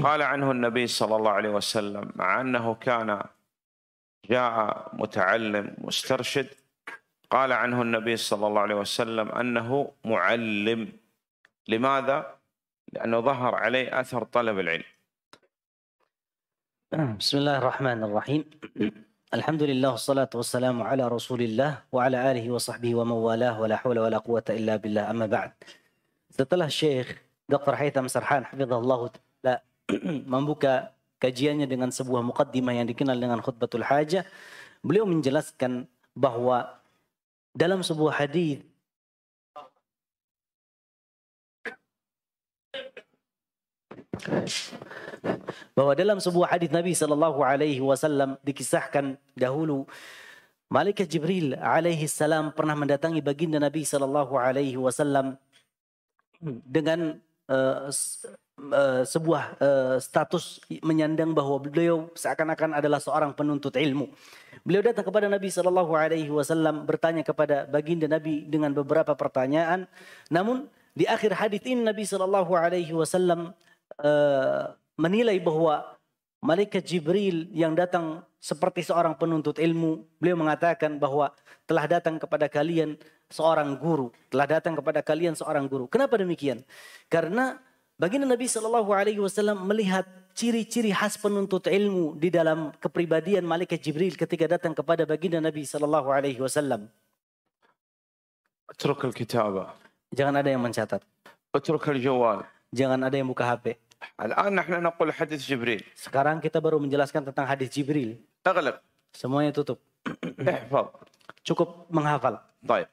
وقال عنه النبي صلى الله عليه وسلم مع أنه كان جاء متعلم مسترشد قال عنه النبي صلى الله عليه وسلم أنه معلم لماذا؟ لأنه ظهر عليه أثر طلب العلم آه، بسم الله الرحمن الرحيم الحمد لله والصلاة والسلام على رسول الله وعلى آله وصحبه ومن والاه ولا حول ولا قوة إلا بالله أما بعد الشيخ دكتور حيثم سرحان حفظه الله membuka kajiannya dengan sebuah mukaddimah yang dikenal dengan khutbatul hajah. Beliau menjelaskan bahwa dalam sebuah hadis bahwa dalam sebuah hadis Nabi Shallallahu Alaihi Wasallam dikisahkan dahulu malaikat Jibril alaihi salam pernah mendatangi baginda Nabi Shallallahu Alaihi Wasallam dengan eh, Eh, sebuah uh, status menyandang bahwa beliau seakan-akan adalah seorang penuntut ilmu. Beliau datang kepada Nabi Shallallahu Alaihi Wasallam bertanya kepada baginda Nabi dengan beberapa pertanyaan. Namun di akhir hadis ini Nabi Shallallahu Alaihi Wasallam eh, menilai bahwa malaikat Jibril yang datang seperti seorang penuntut ilmu, beliau mengatakan bahwa telah datang kepada kalian seorang guru, telah datang kepada kalian seorang guru. Kenapa demikian? Karena Baginda Nabi Shallallahu Alaihi Wasallam melihat ciri-ciri khas penuntut ilmu di dalam kepribadian malaikat Jibril ketika datang kepada baginda Nabi Shallallahu Alaihi Wasallam. Jangan ada yang mencatat. Jangan ada yang buka HP. Sekarang kita baru menjelaskan tentang hadis Jibril. Semuanya tutup. Cukup menghafal. Baik.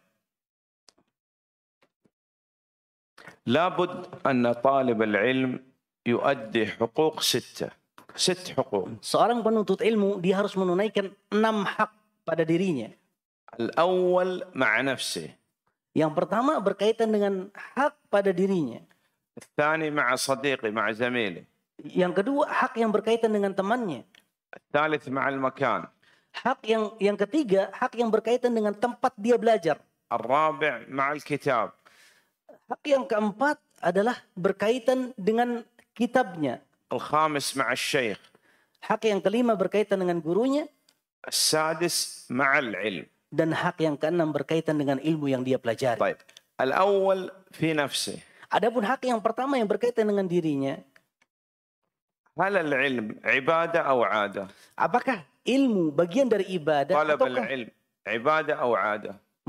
لابد أن طالب العلم يؤدي حقوق ستة ست حقوق seorang penuntut ilmu dia harus menunaikan enam hak pada dirinya الأول مع نفسه yang pertama berkaitan dengan hak pada dirinya الثاني مع صديقه مع زميله yang kedua hak yang berkaitan dengan temannya الثالث مع المكان hak yang yang ketiga hak yang berkaitan dengan tempat dia belajar الرابع مع الكتاب Hak yang keempat adalah berkaitan dengan kitabnya. الخامس مع الشيخ. Hak yang kelima berkaitan dengan gurunya. Dan hak yang keenam berkaitan dengan ilmu yang dia pelajari. طيب. الأول Adapun hak yang pertama yang berkaitan dengan dirinya. Apakah ilmu bagian dari ibadah ataukah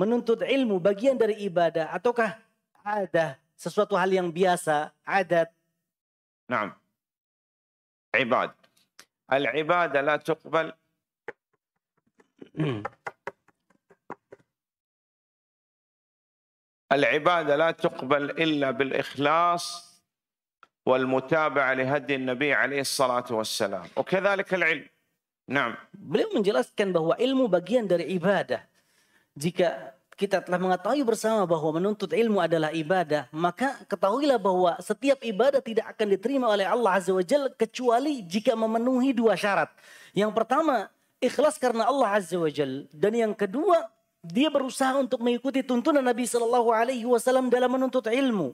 Menuntut ilmu bagian dari ibadah ataukah عادة sesuatu hal yang biasa, adat. Naam. Ibad. العبادة لا تقبل العبادة لا تقبل إلا بالإخلاص والمتابعة لهدي النبي عليه الصلاة والسلام وكذلك العلم نعم من beliau كان bahwa علم bagian در عبادة jika kita telah mengetahui bersama bahwa menuntut ilmu adalah ibadah, maka ketahuilah bahwa setiap ibadah tidak akan diterima oleh Allah Azza wa Jalla kecuali jika memenuhi dua syarat. Yang pertama, ikhlas karena Allah Azza wa Jalla dan yang kedua, dia berusaha untuk mengikuti tuntunan Nabi Shallallahu alaihi wasallam dalam menuntut ilmu.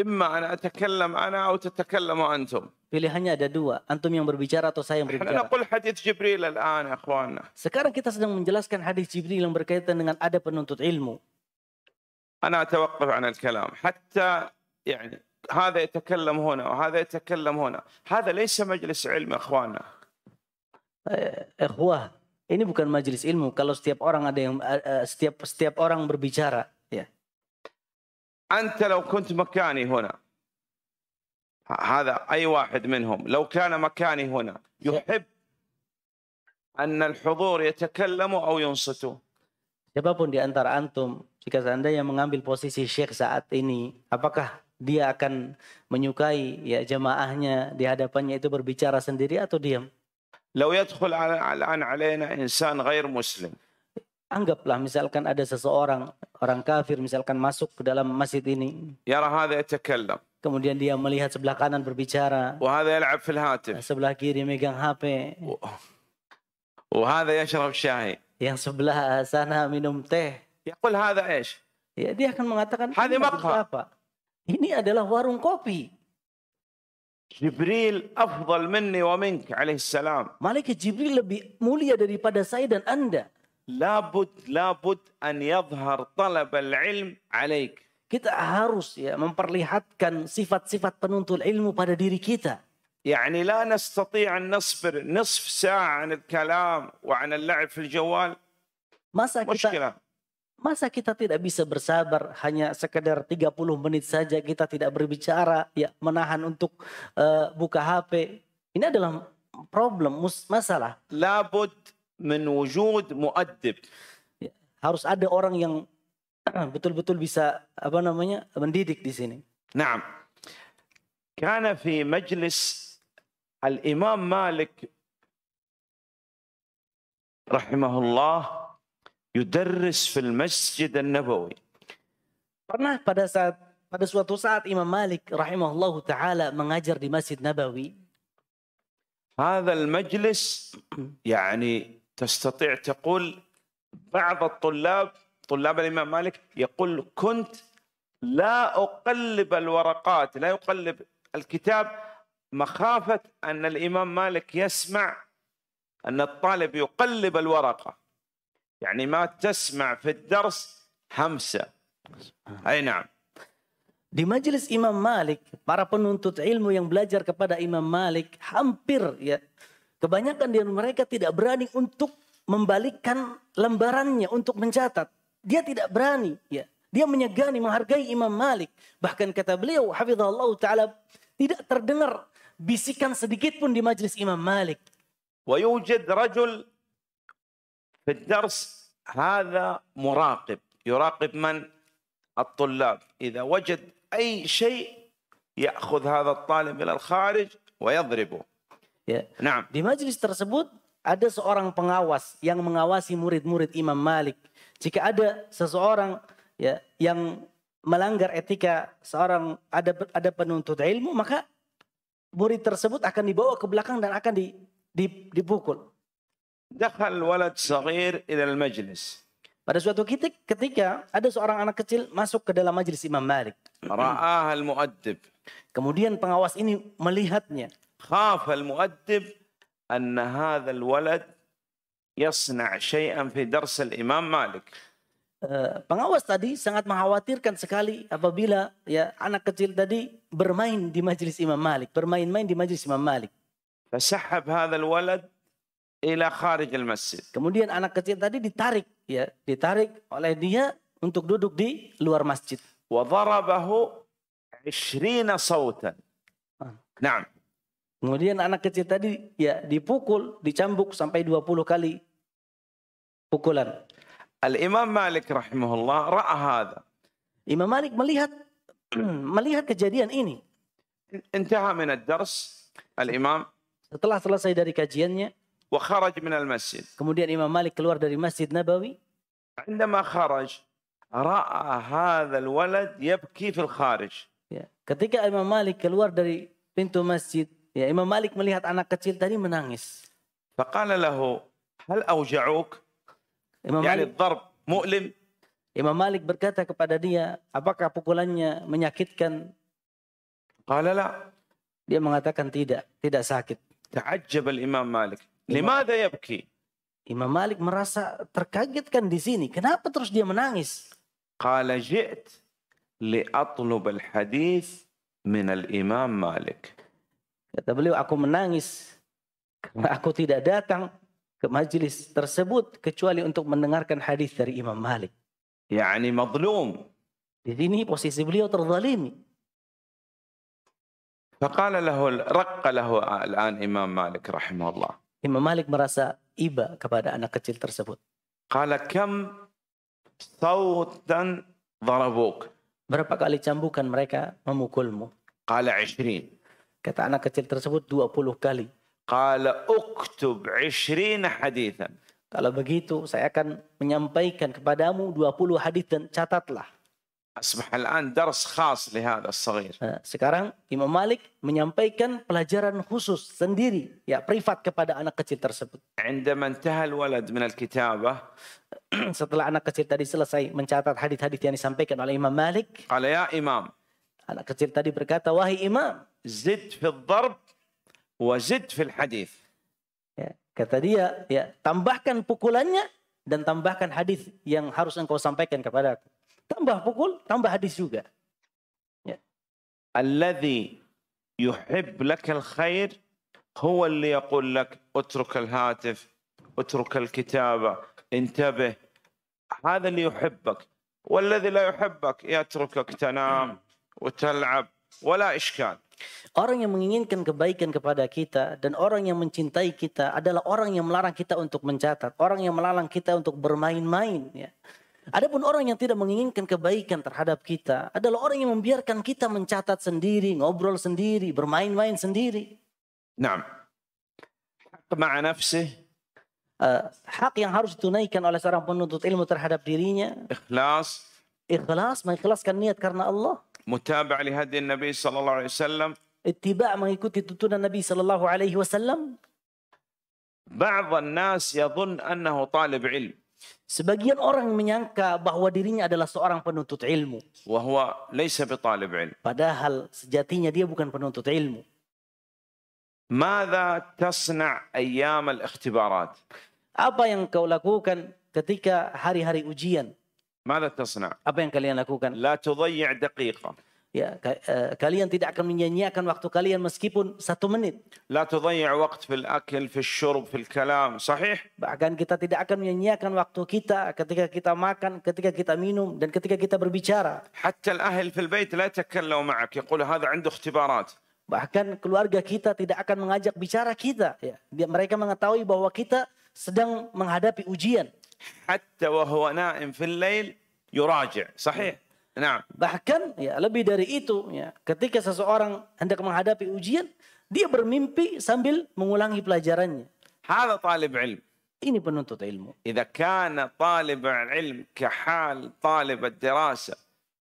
إما أن أتكلم أنا أو تتكلم أنتم Pilihannya ada dua, antum yang berbicara atau saya yang berbicara. Sekarang kita sedang menjelaskan hadis Jibril yang berkaitan dengan ada penuntut ilmu. أنا أتوقف عن الكلام حتى يعني هذا ini bukan majelis ilmu kalau setiap orang ada yang eh, eh, setiap setiap orang berbicara أنت لو كنت مكاني هنا هذا أي واحد منهم لو كان مكاني هنا يحب أن الحضور يتكلموا أو ينصتوا Siapapun di antara antum, jika seandainya mengambil posisi Syekh saat ini, apakah dia akan menyukai ya jemaahnya di hadapannya itu berbicara sendiri atau diam? لو يدخل الآن علينا إنسان غير مسلم anggaplah misalkan ada seseorang orang kafir misalkan masuk ke dalam masjid ini. Ya Kemudian dia melihat sebelah kanan berbicara. Nah, sebelah kiri megang HP. Yang sebelah sana minum teh. Ya, ya dia akan mengatakan ini apa? Ini adalah warung kopi. Jibril afdal minni wa mink alaihissalam. Malaikat Jibril lebih mulia daripada saya dan Anda labud labud an yadhhar talab al-ilm alaik. Kita harus ya memperlihatkan sifat-sifat penuntut ilmu pada diri kita. يعني لا نستطيع أن نصبر نصف ساعة عن الكلام وعن اللعب في الجوال masa مشكلة. kita masa kita tidak bisa bersabar hanya sekedar 30 menit saja kita tidak berbicara ya menahan untuk uh, buka HP ini adalah problem masalah labud من وجود مؤدب harus ada orang yang betul-betul bisa apa namanya mendidik di sini. Kana fi majlis al Imam Malik, rahimahullah, yudarris يدرس Masjid المسجد nabawi Pernah pada saat pada suatu saat Imam Malik rahimahullahu taala mengajar di Masjid Nabawi. هذا المجلس يعني تستطيع تقول بعض الطلاب طلاب الإمام مالك يقول كنت لا أقلب الورقات لا يقلب الكتاب مخافة أن الإمام مالك يسمع أن الطالب يقلب الورقة يعني ما تسمع في الدرس همسة أي نعم Di majelis Imam Malik, para penuntut ilmu yang belajar kepada Imam Malik hampir ya Kebanyakan dari mereka tidak berani untuk membalikkan lembarannya untuk mencatat. Dia tidak berani, ya. Dia menyegani menghargai Imam Malik. Bahkan kata beliau, hafizahullah taala, tidak terdengar bisikan sedikit pun di majlis Imam Malik. ويوجد رجل في الدرس هذا مراقب يراقب من الطلاب إذا وجد أي شيء يأخذ هذا الطالب إلى الخارج ويضربه Ya. Nah, di majelis tersebut ada seorang pengawas yang mengawasi murid-murid Imam Malik. Jika ada seseorang ya yang melanggar etika seorang ada ada penuntut ilmu maka murid tersebut akan dibawa ke belakang dan akan di, di, dipukul. Dakhal walad saghir ila majlis. Pada suatu ketik, ketika ada seorang anak kecil masuk ke dalam majelis Imam Malik. Ra'ah al-mu'addib. Kemudian pengawas ini melihatnya. خاف المؤدب أن هذا الولد يصنع شيئا في درس الإمام مالك pengawas tadi sangat mengkhawatirkan sekali apabila ya anak kecil tadi bermain di majelis Imam Malik, bermain-main di majelis Imam Malik. فسحب هذا الولد إلى خارج المسجد. Kemudian anak kecil tadi ditarik ya, ditarik oleh dia untuk duduk di luar masjid. Wa darabahu 20 sawtan. Naam. Kemudian anak kecil tadi ya dipukul, dicambuk sampai 20 kali pukulan. Al-Imam Malik rahimahullah ra'a hadha. Imam Malik melihat melihat kejadian ini. Intaha min ad-dars al-Imam setelah selesai dari kajiannya wa kharaj min al-masjid. Kemudian Imam Malik keluar dari Masjid Nabawi. kharaj ra'a hadha al-walad yabki في الخارج. Ya. Ketika Imam Malik keluar dari pintu masjid, Ya, Imam Malik melihat anak kecil tadi menangis. Faqala lahu, hal auja'uk? Imam يعني Malik, darb مؤلم. Imam Malik berkata kepada dia, apakah pukulannya menyakitkan? Qala لا. Dia mengatakan tidak, tidak sakit. al-Imam Malik. Limadha yabki? Imam Malik merasa terkagetkan di sini. Kenapa terus dia menangis? قال جئت لأطلب الحديث من الإمام Malik. Kata beliau, aku menangis karena aku tidak datang ke majelis tersebut kecuali untuk mendengarkan hadis dari Imam Malik. Yani mazlum. Di sini posisi beliau terzalimi. Faqala lahu raqqa lahu al-an Imam Malik rahimahullah. Imam Malik merasa iba kepada anak kecil tersebut. Qala kam sawtan darabuk. Berapa kali cambukan mereka memukulmu? Qala 20. Kata anak kecil tersebut 20 kali. Qala uktub 20 hadithan. Kalau begitu saya akan menyampaikan kepadamu 20 hadis dan catatlah. أصبح الآن درس خاص لهذا Sekarang Imam Malik menyampaikan pelajaran khusus sendiri ya privat kepada anak kecil tersebut. عندما انتهى الولد من الكتابة setelah anak kecil tadi selesai mencatat hadis-hadis yang disampaikan oleh Imam Malik. قال يا إمام. Anak kecil tadi berkata, wahai Imam. زد في الضرب وزد في الحديث Ya, kata dia, ya tambahkan pukulannya dan tambahkan hadis yang harus engkau sampaikan kepada aku. Tambah pukul, tambah hadis juga. Ya. Alladhi yuhib laka al-khair huwa اللي يقول لك اترك الهاتف اترك الكتابة انتبه هذا اللي يحبك والذي لا يحبك يتركك تنام وتلعب ولا إشكال Orang yang menginginkan kebaikan kepada kita dan orang yang mencintai kita adalah orang yang melarang kita untuk mencatat, orang yang melarang kita untuk bermain-main. Ya. Adapun orang yang tidak menginginkan kebaikan terhadap kita adalah orang yang membiarkan kita mencatat sendiri, ngobrol sendiri, bermain-main sendiri. Nah, Ma'a nafsi. Uh, hak yang harus ditunaikan oleh seorang penuntut ilmu terhadap dirinya. Ikhlas. Ikhlas, mengikhlaskan niat karena Allah. متابع لهدي النبي صلى الله عليه وسلم اتباع ما mengikuti النبي صلى الله عليه وسلم بعض الناس يظن أنه طالب علم Sebagian orang menyangka bahwa dirinya adalah seorang penuntut ilmu. Wahwa ليس بطالب علم. Padahal sejatinya dia bukan penuntut ilmu. Mada tasna تصنع al-ikhtibarat? Apa yang kau lakukan ketika hari-hari ujian? Mada tasna? Apa yang kalian lakukan? لا تضيع دقيقة. Ya, ka, uh, kalian tidak akan menyanyiakan waktu kalian meskipun satu menit. لا تضيع وقت في الأكل في الشرب في الكلام صحيح؟ Bahkan kita tidak akan menyanyiakan waktu kita ketika kita makan, ketika kita minum dan ketika kita berbicara. حتى الأهل في البيت لا يتكلموا معك يقول هذا عنده اختبارات. Bahkan keluarga kita tidak akan mengajak bicara kita. Ya, mereka mengetahui bahwa kita sedang menghadapi ujian hatta wa huwa na'im fil lail yuraji' sahih Bahkan ya lebih dari itu ya, ketika seseorang hendak menghadapi ujian, dia bermimpi sambil mengulangi pelajarannya. Hada talib ilm. Ini penuntut ilmu. Jika kana talib ilm kahal talib الدراسة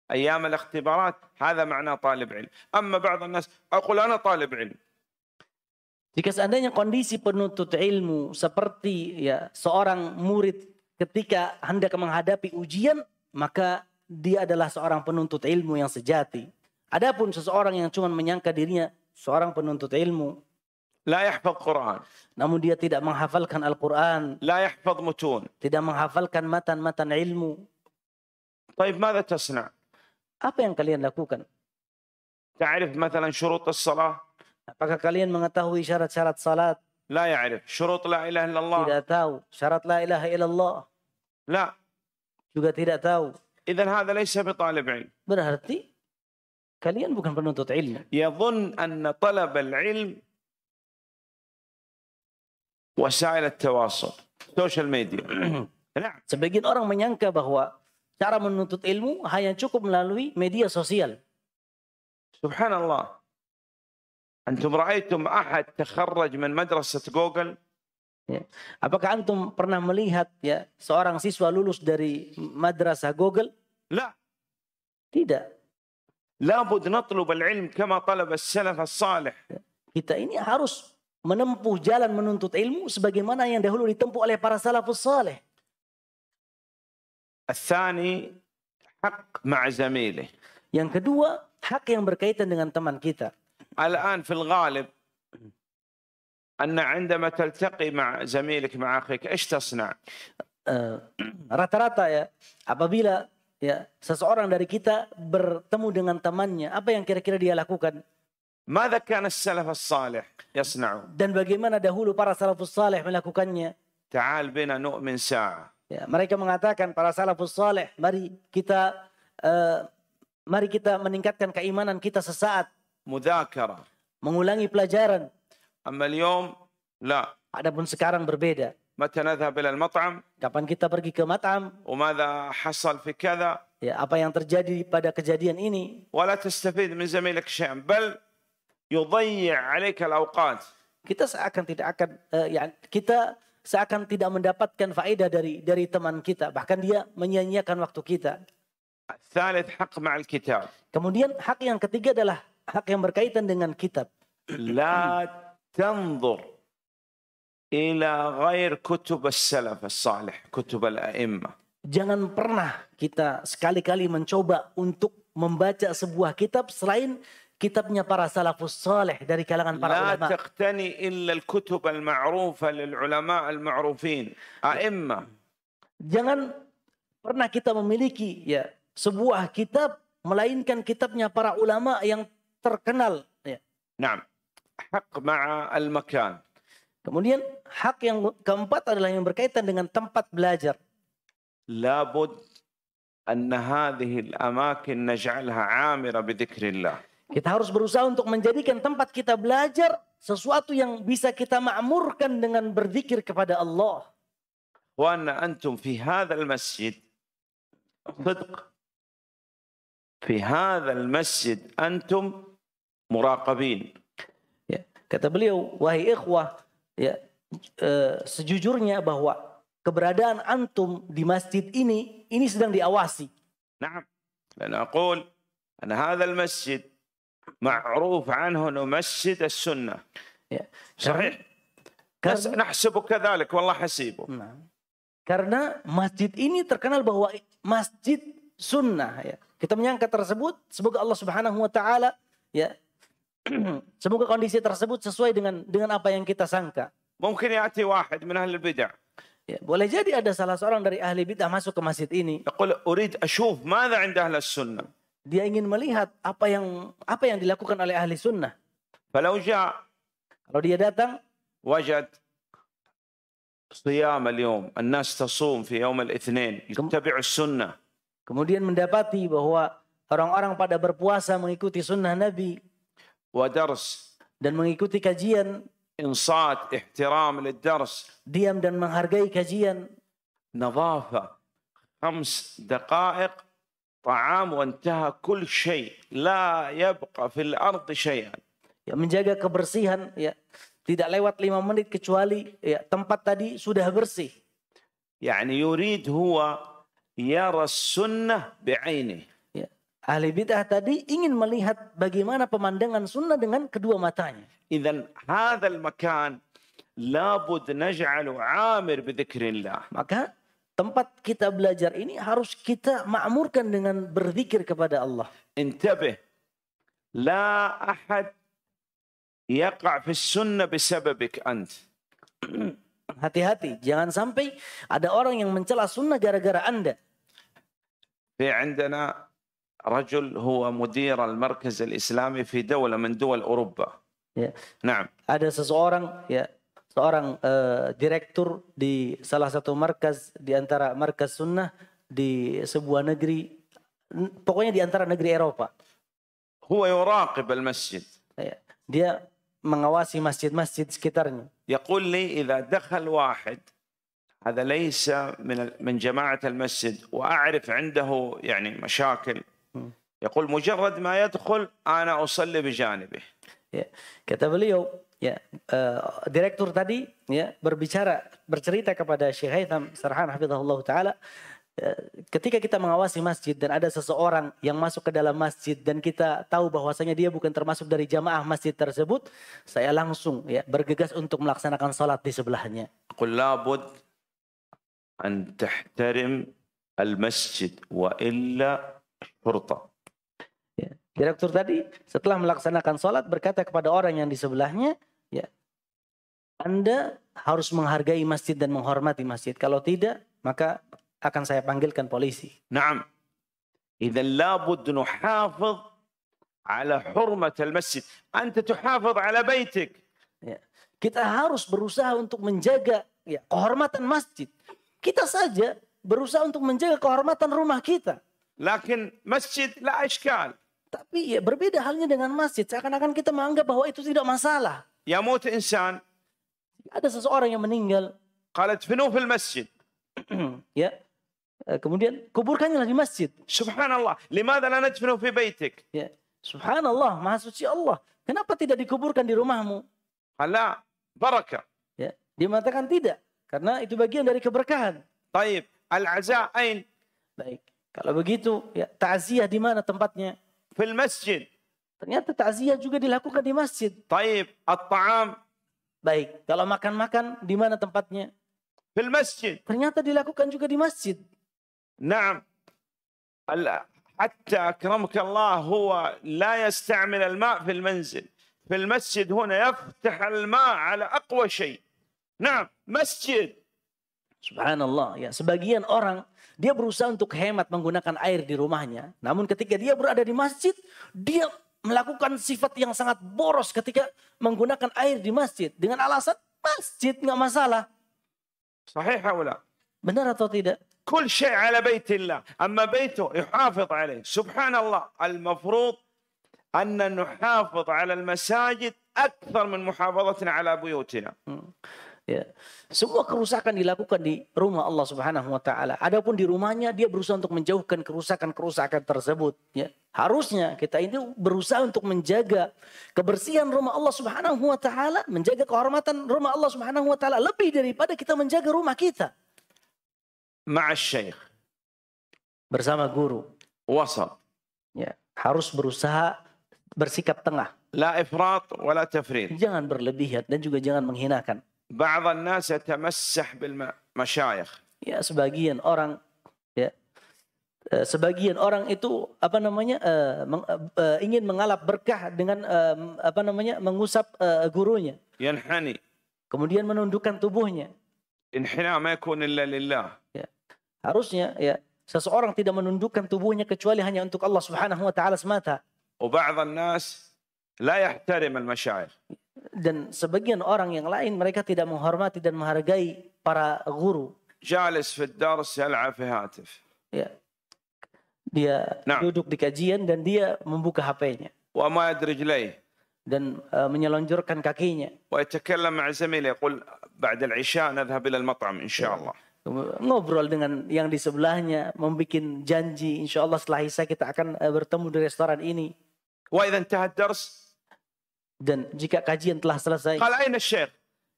أيام الاختبارات هذا معنى طالب علم أما بعض الناس أقول أنا طالب علم Jika seandainya kondisi penuntut ilmu seperti ya seorang murid ketika hendak menghadapi ujian, maka dia adalah seorang penuntut ilmu yang sejati. Adapun seseorang yang cuma menyangka dirinya seorang penuntut ilmu, La Quran. Namun dia tidak menghafalkan Al-Quran. La mutun. Tidak menghafalkan matan-matan ilmu. Tapi tasna? Apa yang kalian lakukan? تعرف مثلا شروط الصلاة؟ Apakah kalian mengetahui syarat-syarat salat? La la ilaha illallah. Tidak tahu syarat la ilaha illallah. لا juga tidak tahu اذا هذا ليس بطالب علم berarti kalian bukan penuntut ilmu يظن ان طلب العلم وسائل التواصل social media Nah. sebagian orang menyangka bahwa cara menuntut ilmu hanya cukup melalui media sosial. Subhanallah. Antum ra'aytum ahad takharraj min madrasat Google Ya. Apakah antum pernah melihat ya seorang siswa lulus dari madrasah Google? La. Tidak. لابد نطلب العلم كما salaf السلف الصالح. Kita ini harus menempuh jalan menuntut ilmu sebagaimana yang dahulu ditempuh oleh para salafus saleh. الثاني حق مع Yang kedua, hak yang berkaitan dengan teman kita. Al-an fil ghalib. أن عندما تلتقي مع زميلك مع أخيك إيش تصنع؟ Rata-rata ya, apabila ya seseorang dari kita bertemu dengan temannya, apa yang kira-kira dia lakukan? ماذا كان السلف الصالح يصنع؟ Dan bagaimana dahulu para salafus salih melakukannya? Ta'al bina nu'min sa'a. Ya, mereka mengatakan para salafus salih, mari kita uh, mari kita meningkatkan keimanan kita sesaat. Mudhakara. Mengulangi pelajaran. أما اليوم لا Adapun sekarang berbeda. متى نذهب إلى المطعم Kapan kita pergi ke matam? وماذا حصل في كذا Ya, apa yang terjadi pada kejadian ini? ولا تستفيد من زميلك شيئا بل يضيع عليك الأوقات Kita seakan tidak akan eh, ya, kita seakan tidak mendapatkan faedah dari dari teman kita, bahkan dia menyanyiakan waktu kita. الثالث حق مع الكتاب Kemudian hak yang ketiga adalah hak yang berkaitan dengan kitab. لا تنظر إلى غير كتب السلف الصالح كتب الأئمة Jangan pernah kita sekali-kali mencoba untuk membaca sebuah kitab selain kitabnya para salafus saleh dari kalangan para illa ulama. لا تقتني إلا الكتب المعروفة للعلماء المعروفين أئمة. Jangan pernah kita memiliki ya sebuah kitab melainkan kitabnya para ulama yang terkenal. Ya. Nah hak ma'a al-makan. Kemudian hak yang keempat adalah yang berkaitan dengan tempat belajar. Labud anna hadhihi al-amakin naj'alha 'amira bi dzikrillah. Kita harus berusaha untuk menjadikan tempat kita belajar sesuatu yang bisa kita makmurkan dengan berzikir kepada Allah. Wa anna antum fi hadzal masjid fi في al masjid antum muraqabin. Kata beliau, wahai ikhwah, ya, e, sejujurnya bahwa keberadaan antum di masjid ini ini sedang diawasi. Naam. dan aku, أن masjid, ma'ruf anhu no masjid as-sunnah. Ya. Sahih. Karena, نحسبه كذلك والله حسيبه. karena masjid ini terkenal bahwa masjid sunnah ya. Kita menyangka tersebut semoga Allah Subhanahu wa taala ya Semoga kondisi tersebut sesuai dengan dengan apa yang kita sangka. Mungkin yati wahid min ahli bid'ah. Ya, boleh jadi ada salah seorang dari ahli bid'ah masuk ke masjid ini. Yaqul urid ashuf madza 'inda ahli sunnah. Dia ingin melihat apa yang apa yang dilakukan oleh ahli sunnah. Falau kalau dia datang wajad An-nas tasum fi yawm al-ithnin. يتبع sunnah. kemudian mendapati bahwa orang-orang pada berpuasa mengikuti sunnah Nabi ودرس dan mengikuti kajian إنصات احترام للدرس diam dan menghargai kajian نظافة خمس دقائق طعام وانتهى كل شيء لا يبقى في الأرض شيئا ya menjaga kebersihan ya tidak lewat lima menit kecuali ya tempat tadi sudah bersih يعني يريد هو يرى السنة بعينه Ahli bid'ah tadi ingin melihat bagaimana pemandangan sunnah dengan kedua matanya. Idan hadal makan labud naj'alu amir bidhikrillah. Maka tempat kita belajar ini harus kita makmurkan dengan berzikir kepada Allah. Intabih. La ahad yaqa fi sunnah bisababik ant. Hati-hati, jangan sampai ada orang yang mencela sunnah gara-gara Anda. Fi رجل هو مدير المركز الإسلامي في دولة من دول أوروبا. Ya. Nah. Ada seseorang ya seorang uh, direktur di salah satu markas di antara markas sunnah di sebuah negeri pokoknya di antara negeri Eropa. هو يراقب المسجد. Ya. Dia mengawasi masjid-masjid sekitarnya. يقول لي إذا دخل واحد هذا ليس من من جماعة المسجد وأعرف عنده يعني مشاكل Hmm. يقول مجرد ما يدخل انا اصلي بجانبه ya kata beliau ya uh, direktur tadi ya berbicara bercerita kepada Syekh Haitham Sarhan hafizahullah taala ya, ketika kita mengawasi masjid dan ada seseorang yang masuk ke dalam masjid dan kita tahu bahwasanya dia bukan termasuk dari jamaah masjid tersebut saya langsung ya bergegas untuk melaksanakan salat di sebelahnya qul labud an tahtarim al masjid wa illa Hurta. Ya. Direktur tadi setelah melaksanakan sholat berkata kepada orang yang di sebelahnya, ya, Anda harus menghargai masjid dan menghormati masjid. Kalau tidak, maka akan saya panggilkan polisi. Naam. إذا لابد نحافظ ala حرمة masjid أنت tuhafad ala baytik. Ya. Kita harus berusaha untuk menjaga ya, kehormatan masjid. Kita saja berusaha untuk menjaga kehormatan rumah kita. Lakin masjid la ashkal. Tapi ya berbeda halnya dengan masjid. Seakan-akan kita menganggap bahwa itu tidak masalah. Ya mut insan. Ada seseorang yang meninggal. Qalat finuh fil masjid. ya. Eh, kemudian kuburkannya di masjid. Subhanallah. LIma la nadfinu fi baitik? Ya. Subhanallah, Maha Suci Allah. Kenapa tidak dikuburkan di rumahmu? Hala barakah. Ya. Dia mengatakan tidak. Karena itu bagian dari keberkahan. Taib. Al-aza Baik. Kalau begitu, ya takziah di mana tempatnya? Fil masjid. Ternyata ta'ziyah juga dilakukan di masjid. Taib, at-ta'am. Baik, kalau makan-makan di mana tempatnya? Fil masjid. Ternyata dilakukan juga di masjid. Naam. Allah huwa la yasta'amil al-ma' fil manzil Fil masjid, huna yaftah al ma ala aqwa شيء نعم masjid. Subhanallah ya sebagian orang dia berusaha untuk hemat menggunakan air di rumahnya. Namun ketika dia berada di masjid, dia melakukan sifat yang sangat boros ketika menggunakan air di masjid. Dengan alasan masjid nggak masalah. Sahih haula. Benar atau tidak? كل شيء على بيت الله أما بيته يحافظ عليه سبحان الله المفروض أن نحافظ على المساجد أكثر من محافظتنا على بيوتنا Ya. Semua kerusakan dilakukan di rumah Allah Subhanahu wa taala. Adapun di rumahnya dia berusaha untuk menjauhkan kerusakan-kerusakan tersebut, ya. Harusnya kita ini berusaha untuk menjaga kebersihan rumah Allah Subhanahu wa taala, menjaga kehormatan rumah Allah Subhanahu wa taala lebih daripada kita menjaga rumah kita. Ma'asyaikh. Bersama guru. Wasat. Ya, harus berusaha bersikap tengah. La ifrat wa tafrid. Jangan berlebihan dan juga jangan menghinakan. بعض الناس يتمسح بالمشايخ ya sebagian orang ya eh, sebagian orang itu apa namanya uh, meng, uh, ingin mengalap berkah dengan uh, apa namanya mengusap uh, gurunya yanhani kemudian menundukkan tubuhnya ya harusnya ya seseorang tidak menundukkan tubuhnya kecuali hanya untuk Allah Subhanahu wa taala semata وبعض الناس لا يحترم المشايخ dan sebagian orang yang lain mereka tidak menghormati dan menghargai para guru. Jalis في dars yal'a fi hatif. Ya. Dia nah. duduk di kajian dan dia membuka HP-nya. Wa ma رجليه. dan uh, menyelonjorkan kakinya. yatakallam ma'a زميله yaqul ba'da al-'isha nadhhab ila al-mat'am insyaallah. Ya. Ngobrol dengan yang di sebelahnya, membuat janji, insya Allah setelah isya kita akan e, bertemu di restoran ini. Wa intaha ad-dars dan jika kajian telah selesai. Kalau syekh.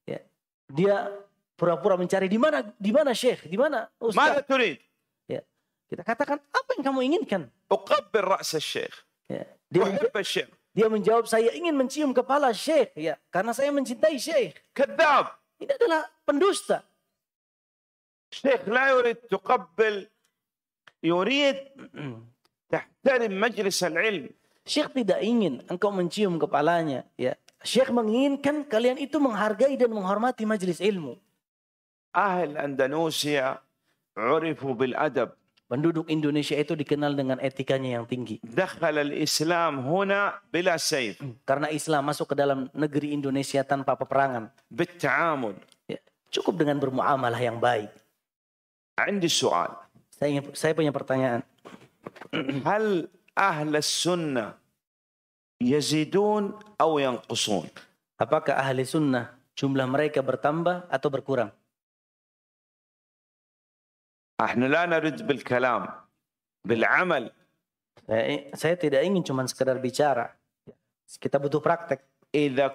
Ya, dia pura-pura mencari di mana di mana syekh, di mana ustaz. turid? Ya. Kita katakan apa yang kamu inginkan? Uqabbir ra's syekh. Ya, dia syekh. Dia menjawab saya ingin mencium kepala syekh ya karena saya mencintai syekh. kadzab Ini adalah pendusta. Syekh la yurid tuqabbil yurid tahtarim majlis al-ilm. Syekh tidak ingin engkau mencium kepalanya. Ya. Syekh menginginkan kalian itu menghargai dan menghormati majelis ilmu. Ahli Andalusia bil adab, Penduduk Indonesia itu dikenal dengan etikanya yang tinggi. Dakhal al-Islam huna bila sayf. Hmm, karena Islam masuk ke dalam negeri Indonesia tanpa peperangan. Bitta'amul. Ya, cukup dengan bermuamalah yang baik. Andi soal. Saya, saya punya pertanyaan. Hal ahla sunnah yazidun atau yang kusun. Apakah ahli sunnah jumlah mereka bertambah atau berkurang? احنا bil kalam, bil amal. saya tidak ingin cuma sekedar bicara kita butuh praktek Jika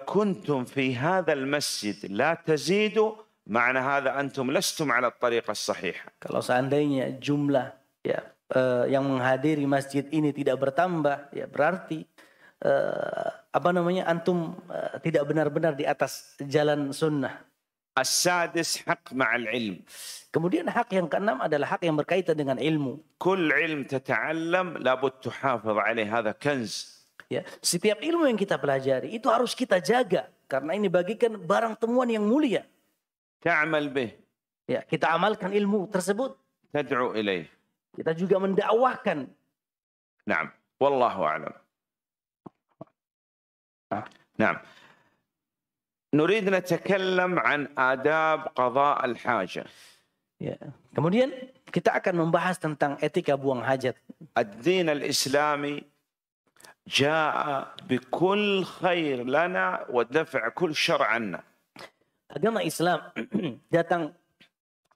fi كنتم masjid, la tazidu. لا تزيدوا معنى هذا أنتم لستم على الطريقة الصحيحة kalau seandainya jumlah ya uh, yang menghadiri masjid ini tidak bertambah ya berarti uh, apa namanya antum uh, tidak benar-benar di atas jalan sunnah. as hak ma'al ilm. Kemudian hak yang keenam adalah hak yang berkaitan dengan ilmu. Kul ilm tata'allam labut tuhafidh alaih hadha kanz. Ya, setiap ilmu yang kita pelajari itu harus kita jaga karena ini bagikan barang temuan yang mulia. Ta'amal bih. Ya, kita amalkan ilmu tersebut. Tad'u ilaih. Kita juga mendakwahkan. Naam, wallahu a'lam. Ah. نعم نريد نتكلم عن آداب قضاء الحاجة Ya. Kemudian kita akan membahas tentang etika buang hajat. Ad-din al-islami jaa bikul khair lana wa daf'a kull syar' anna. Agama Islam datang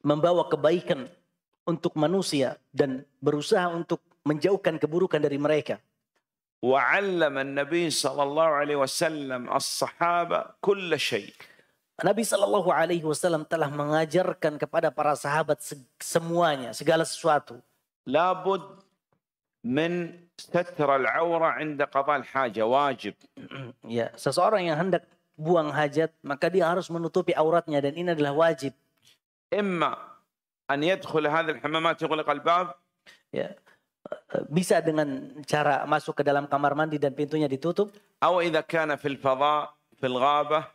membawa kebaikan untuk manusia dan berusaha untuk menjauhkan keburukan dari mereka. وعلم النبي صلى الله عليه وسلم الصحابة كل شيء. Nabi Shallallahu Alaihi Wasallam telah mengajarkan kepada para sahabat semuanya, segala sesuatu. min satra al ستر 'inda qada al-haja wajib. Ya, seseorang yang hendak buang hajat, maka dia harus menutupi auratnya dan ini adalah wajib. Imma an yadkhul hadha al-hammamat الحمامات al-bab. Ya. bisa dengan cara masuk ke dalam kamar mandi dan pintunya ditutup atau jika kana fil fadha fil ghabah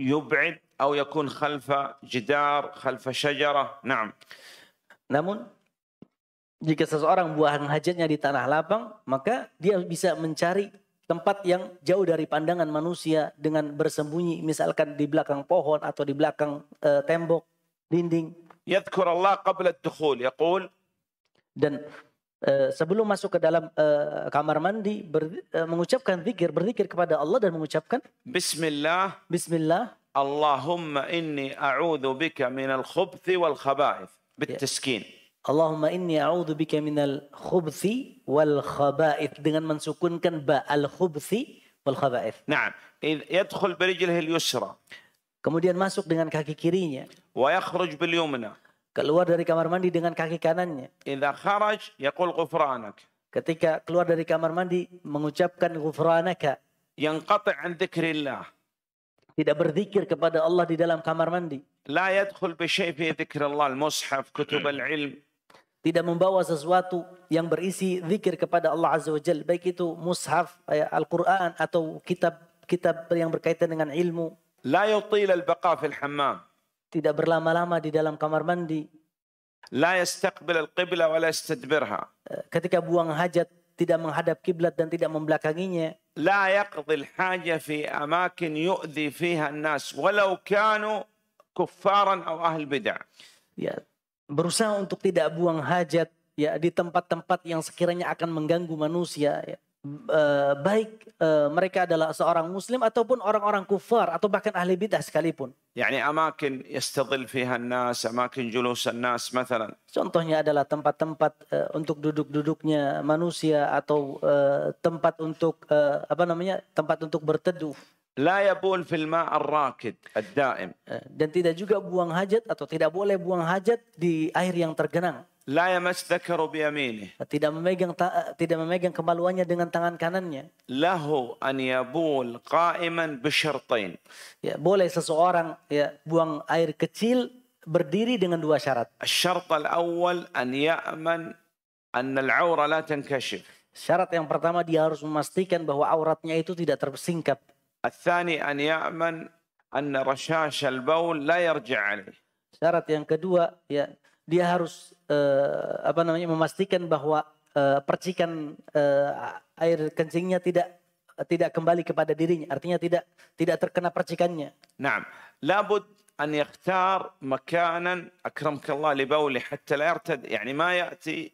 yub'id atau yakun khalfa jidar khalfa syajarah na'am namun jika seseorang buang hajatnya di tanah lapang maka dia bisa mencari tempat yang jauh dari pandangan manusia dengan bersembunyi misalkan di belakang pohon atau di belakang uh, tembok dinding yadhkur Allah qabla ad-dukhul yaqul dan Eh, sebelum masuk ke dalam uh, kamar mandi ber, uh, mengucapkan zikir berzikir kepada Allah dan mengucapkan Bismillah Bismillah Allahumma inni a'udhu bika min al khubthi wal khaba'ith bitaskin ya. Allahumma inni bika khubthi wal khaba'ith dengan mensukunkan ba al khubthi wal khaba'ith Naam yadkhul bi rijlihi al yusra Kemudian masuk dengan kaki kirinya wa yakhruj bil yumna keluar dari kamar mandi dengan kaki kanannya. Idza kharaj yaqul ghufranak. Ketika keluar dari kamar mandi mengucapkan ghufranaka. Yanqati' an dzikrillah. Tidak berzikir kepada Allah di dalam kamar mandi. La yadkhul bi syai' fi dzikrillah al-mushaf, kutub al-ilm. Tidak membawa sesuatu yang berisi zikir kepada Allah Azza wa Jal. Baik itu mushaf, eh, Al-Quran atau kitab kitab yang berkaitan dengan ilmu. La yutil al-baqa fil hammam tidak berlama-lama di dalam kamar mandi. La yastaqbil al-qibla wa la eh, Ketika buang hajat tidak menghadap kiblat dan tidak membelakanginya. al-haja fi amakin yu'dhi fiha an-nas walau kanu kuffaran aw ahl bid'ah. Ya, berusaha untuk tidak buang hajat ya di tempat-tempat yang sekiranya akan mengganggu manusia ya. Eh, baik eh, mereka adalah seorang muslim ataupun orang-orang kufar atau bahkan ahli bidah sekalipun. يعني أماكن يستظل فيها الناس أماكن جلوس nas مثلا contohnya adalah tempat-tempat eh, untuk duduk-duduknya manusia atau tempat untuk apa namanya tempat untuk berteduh dan tidak juga buang hajat atau tidak boleh buang hajat di air yang tergenang tidak memegang tidak memegang kemaluannya dengan tangan kanannya. Lahu an yabul qa'iman bishartain. Ya, boleh seseorang ya buang air kecil berdiri dengan dua syarat. asy al-awwal an ya'man an al-'aura la Syarat yang pertama dia harus memastikan bahwa auratnya itu tidak tersingkap. Al-thani an ya'man an rashash al-baul la yarji' Syarat yang kedua ya dia harus eh, apa namanya memastikan bahwa eh, percikan eh, air kencingnya tidak tidak kembali kepada dirinya artinya tidak tidak terkena percikannya. Naam, labud أن يختار مكانا أكرمك الله لبوله حتى لا يرتد يعني ما يأتي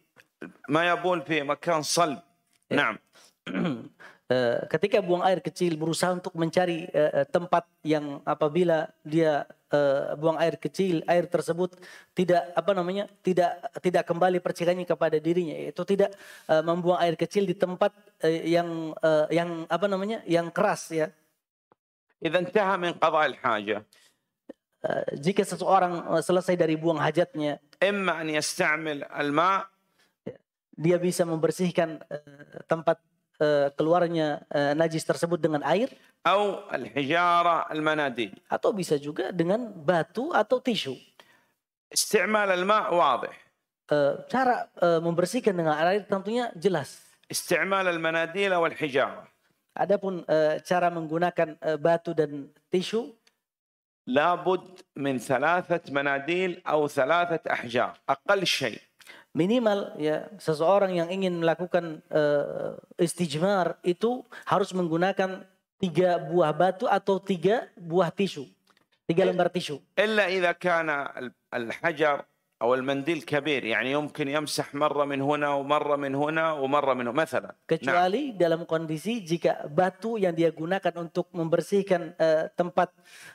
ما يبول في مكان صلب نعم Eh, ketika buang air kecil berusaha untuk mencari eh, eh, tempat yang apabila dia buang air kecil air tersebut tidak apa namanya tidak tidak kembali percikannya kepada dirinya itu tidak membuang air kecil di tempat yang uh, yang apa namanya yang keras ya jika seseorang selesai dari buang hajatnya dia bisa membersihkan tempat Eh, keluarnya eh, najis tersebut dengan air atau bisa juga dengan batu atau tisu istimal al eh, cara membersihkan dengan air tentunya jelas istimal al-manadil wal hijara adapun cara menggunakan batu dan tisu لابد من ثلاثة مناديل أو ثلاثة أحجار أقل شيء minimal ya seseorang yang ingin melakukan uh, istijmar itu harus menggunakan tiga buah batu atau tiga buah tisu tiga eh, lembar tisu إلا إذا كان الحجر kabir yani mungkin yamsah marra min huna wa marra min huna wa marra min huna مثلا kecuali nah. dalam kondisi jika batu yang dia gunakan untuk membersihkan uh, tempat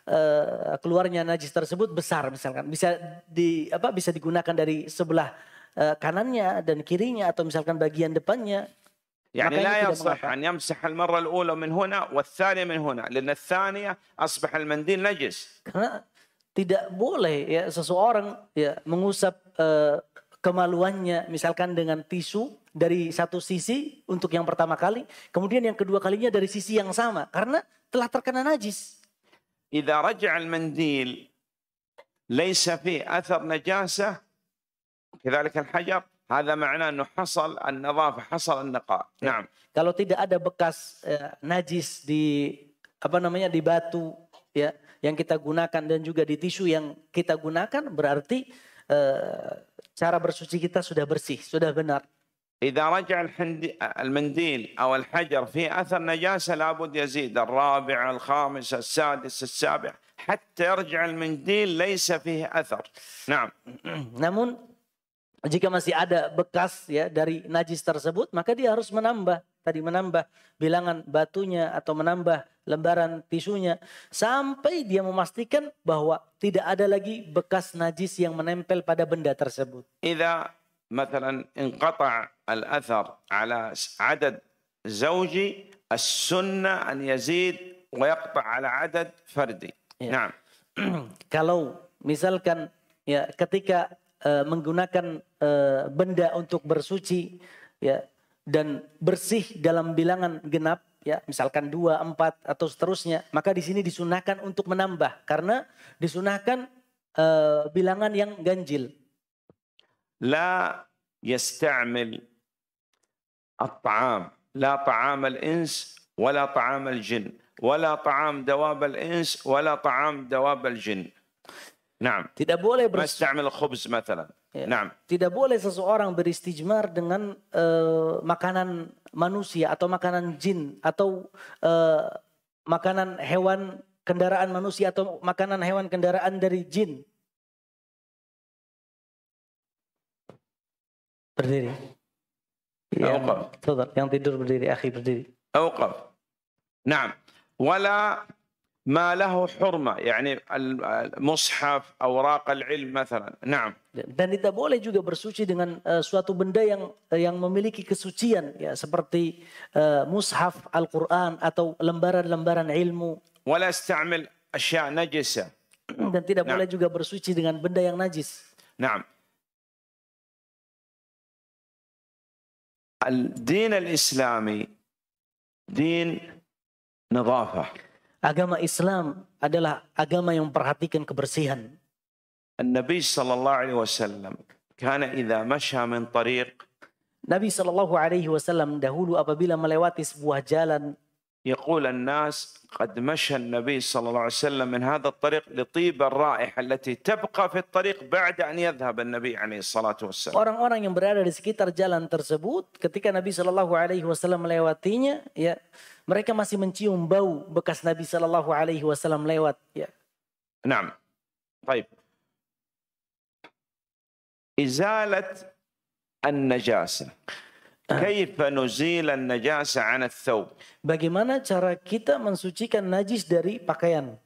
uh, keluarnya najis tersebut besar misalkan bisa di apa bisa digunakan dari sebelah uh, kanannya dan kirinya atau misalkan bagian depannya يعني لا يصح أن يمسح المرة الأولى من هنا والثانية من هنا لأن الثانية أصبح المنديل نجس karena tidak boleh ya seseorang ya mengusap eh, kemaluannya misalkan dengan tisu dari satu sisi untuk yang pertama kali kemudian yang kedua kalinya dari sisi yang sama karena telah terkena najis إذا رجع المنديل ليس فيه أثر نجاسة كذلك الحجر هذا معناه انه حصل النظافه حصل النقاء نعم kalau tidak ada bekas eh, najis di apa namanya di batu ya yang kita gunakan dan juga di tisu yang kita gunakan berarti eh, cara bersuci kita sudah bersih sudah benar إذا رجع المنديل أو الحجر فيه أثر نجاسة لابد يزيد الرابع الخامس السادس السابع حتى يرجع المنديل ليس فيه أثر نعم namun jika masih ada bekas ya dari najis tersebut maka dia harus menambah tadi menambah bilangan batunya atau menambah lembaran tisunya sampai dia memastikan bahwa tidak ada lagi bekas najis yang menempel pada benda tersebut. Idza مثلا انقطع الأثر على عدد زوجي السنة أن يزيد ويقطع على عدد فردي. Ya. Nah, Kalau misalkan ya ketika eh, menggunakan e, benda untuk bersuci ya dan bersih dalam bilangan genap ya misalkan dua empat atau seterusnya maka di sini disunahkan untuk menambah karena disunahkan e, bilangan yang ganjil la yastamil الطعام taam لا طعام الإنس ولا طعام الجن ولا طعام دواب الإنس ولا طعام دواب الجن نعم tidak boleh ما استعمل الخبز مثلا Ya. Nah. Tidak boleh seseorang beristijmar dengan uh, makanan manusia atau makanan jin atau uh, makanan hewan kendaraan manusia atau makanan hewan kendaraan dari jin. Berdiri. Yang, yang tidur berdiri, akhir berdiri. Awqaf. Nah. Wala ما له حرمة يعني المصحف أوراق العلم مثلا نعم dan tidak boleh juga bersuci dengan uh, suatu benda yang yang memiliki kesucian ya seperti uh, mushaf Al-Qur'an atau lembaran-lembaran ilmu ولا استعمل أشياء نجسة dan tidak boleh juga bersuci dengan benda yang najis نعم الدين الإسلامي دين نظافة Agama Islam adalah agama yang memperhatikan kebersihan. Nabi sallallahu alaihi wasallam kana idza masha min tariq Nabi sallallahu alaihi wasallam dahulu apabila melewati sebuah jalan يقول الناس قد مشى النبي صلى الله عليه وسلم من هذا الطريق لطيب الرائحة التي تبقى في الطريق بعد أن يذهب النبي عليه الصلاة والسلام. Orang-orang yang berada di sekitar jalan tersebut ketika Nabi Shallallahu alaihi wasallam melewatinya ya mereka masih mencium bau bekas Nabi Shallallahu Alaihi Wasallam lewat. Ya. Enam. Baik. Izalat an-najasa. Ah. Kaifa nuzila an-najasa 'an najasa an Bagaimana cara kita mensucikan najis dari pakaian?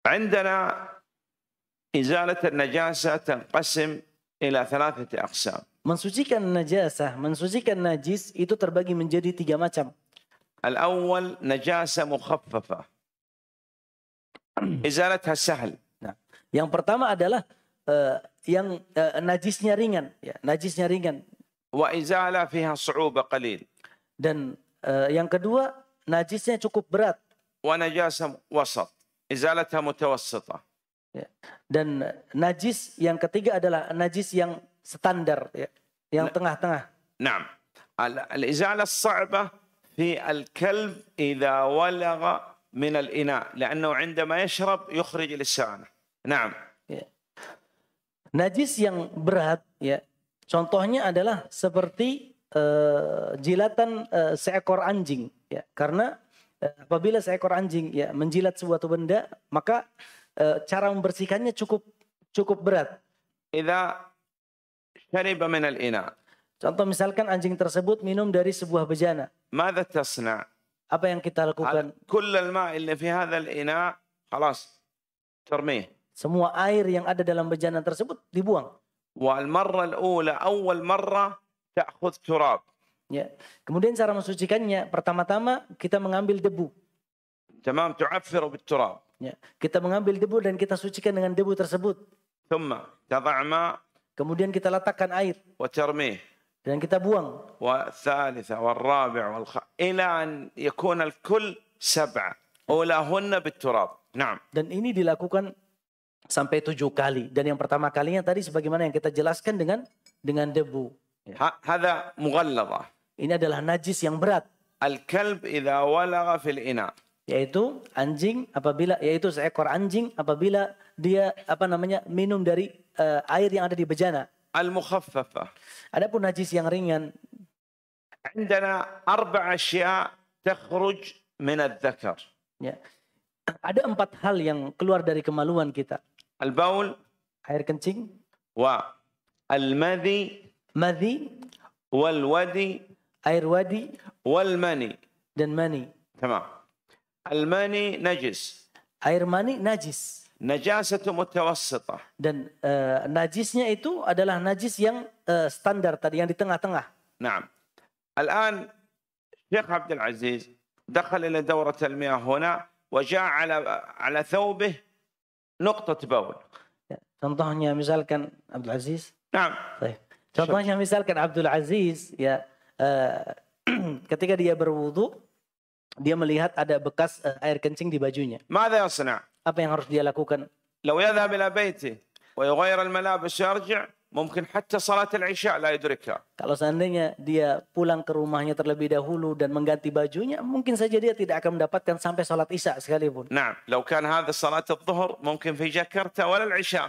عندنا إزالة النجاسة تنقسم إلى ثلاثة أقسام. Mensucikan najasa mensucikan najis itu terbagi menjadi tiga macam. awal najasa mukhaffafa. إزالتها sahl. nah, yang pertama adalah uh, yang uh, najisnya ringan ya, najisnya ringan Wa izala fiha صعوبة qalil. dan uh, yang kedua najisnya cukup berat Wa وسط wasat, متوسطة ya. dan najis yang ketiga adalah najis yang standar ya yang nah. tengah-tengah. Nah, al Izalah as-sa'bah fi al-kalb idza walagha من الإناء minum, عندما يشرب يخرج لسانه نعم najis yang berat ya contohnya adalah seperti uh, jilatan uh, seekor anjing ya karena uh, apabila seekor anjing ya menjilat suatu benda maka uh, cara membersihkannya cukup cukup berat Idza شرب من الإناء Contoh misalkan anjing tersebut minum dari sebuah bejana. ماذا تصنع؟ Apa yang kita lakukan? كل الماء اللي في هذا الإناء خلاص ترميه. Semua air yang ada dalam bejana tersebut dibuang. والمرة الأولى أول مرة تأخذ تراب. Ya. Kemudian cara mensucikannya, pertama-tama kita mengambil debu. Tamam, tu'affiru bit-turab. Ya. Kita mengambil debu dan kita sucikan dengan debu tersebut. ثم تضع ماء Kemudian kita letakkan air. وترميه Dan kita buang. والثالثة والرابع والخ... إلى أن يكون الكل سبعة أولاهن بالتراب نعم Dan ini dilakukan sampai tujuh kali. Dan yang pertama kalinya tadi sebagaimana yang kita jelaskan dengan dengan debu. Ya. Hada مغلظة Ini adalah najis yang berat. الكلب إذا ولغ في الإناء yaitu anjing apabila yaitu seekor anjing apabila dia apa namanya minum dari uh, air yang ada di bejana. Al-mukhaffafa. Adapun najis yang ringan. عندنا أربع أشياء تخرج من الذكر. Ya. Ada empat hal yang keluar dari kemaluan kita. Al-baul. Air kencing. Wa al-madhi. Madhi. Wal-wadi. Air wadi. Wal-mani. Dan mani. Tamam. Al-mani najis. Air mani najis. Najasatu mutawassitah. Dan uh, najisnya itu adalah najis yang uh, standar tadi yang di tengah-tengah. Naam. Al-an Syekh Abdul Aziz دخل إلى دورة المياه هنا وجاء على على ثوبه نقطة بول. Contohnya misalkan Abdul Aziz. Naam. Baik. Contohnya misalkan Abdul Aziz ya uh, ketika dia berwudu dia melihat ada bekas uh, air kencing di bajunya. ماذا يصنع؟ apa yang harus dia lakukan? لو يذهب إلى بيته ويغير الملابس ويرجع mungkin hatta salat al-isya la yudrikha. Kalau seandainya dia pulang ke rumahnya terlebih dahulu dan mengganti bajunya, mungkin saja dia tidak akan mendapatkan sampai salat isya sekalipun. Nah, لو كان هذا salat adh-dhuhr mungkin fi Jakarta wala al-isya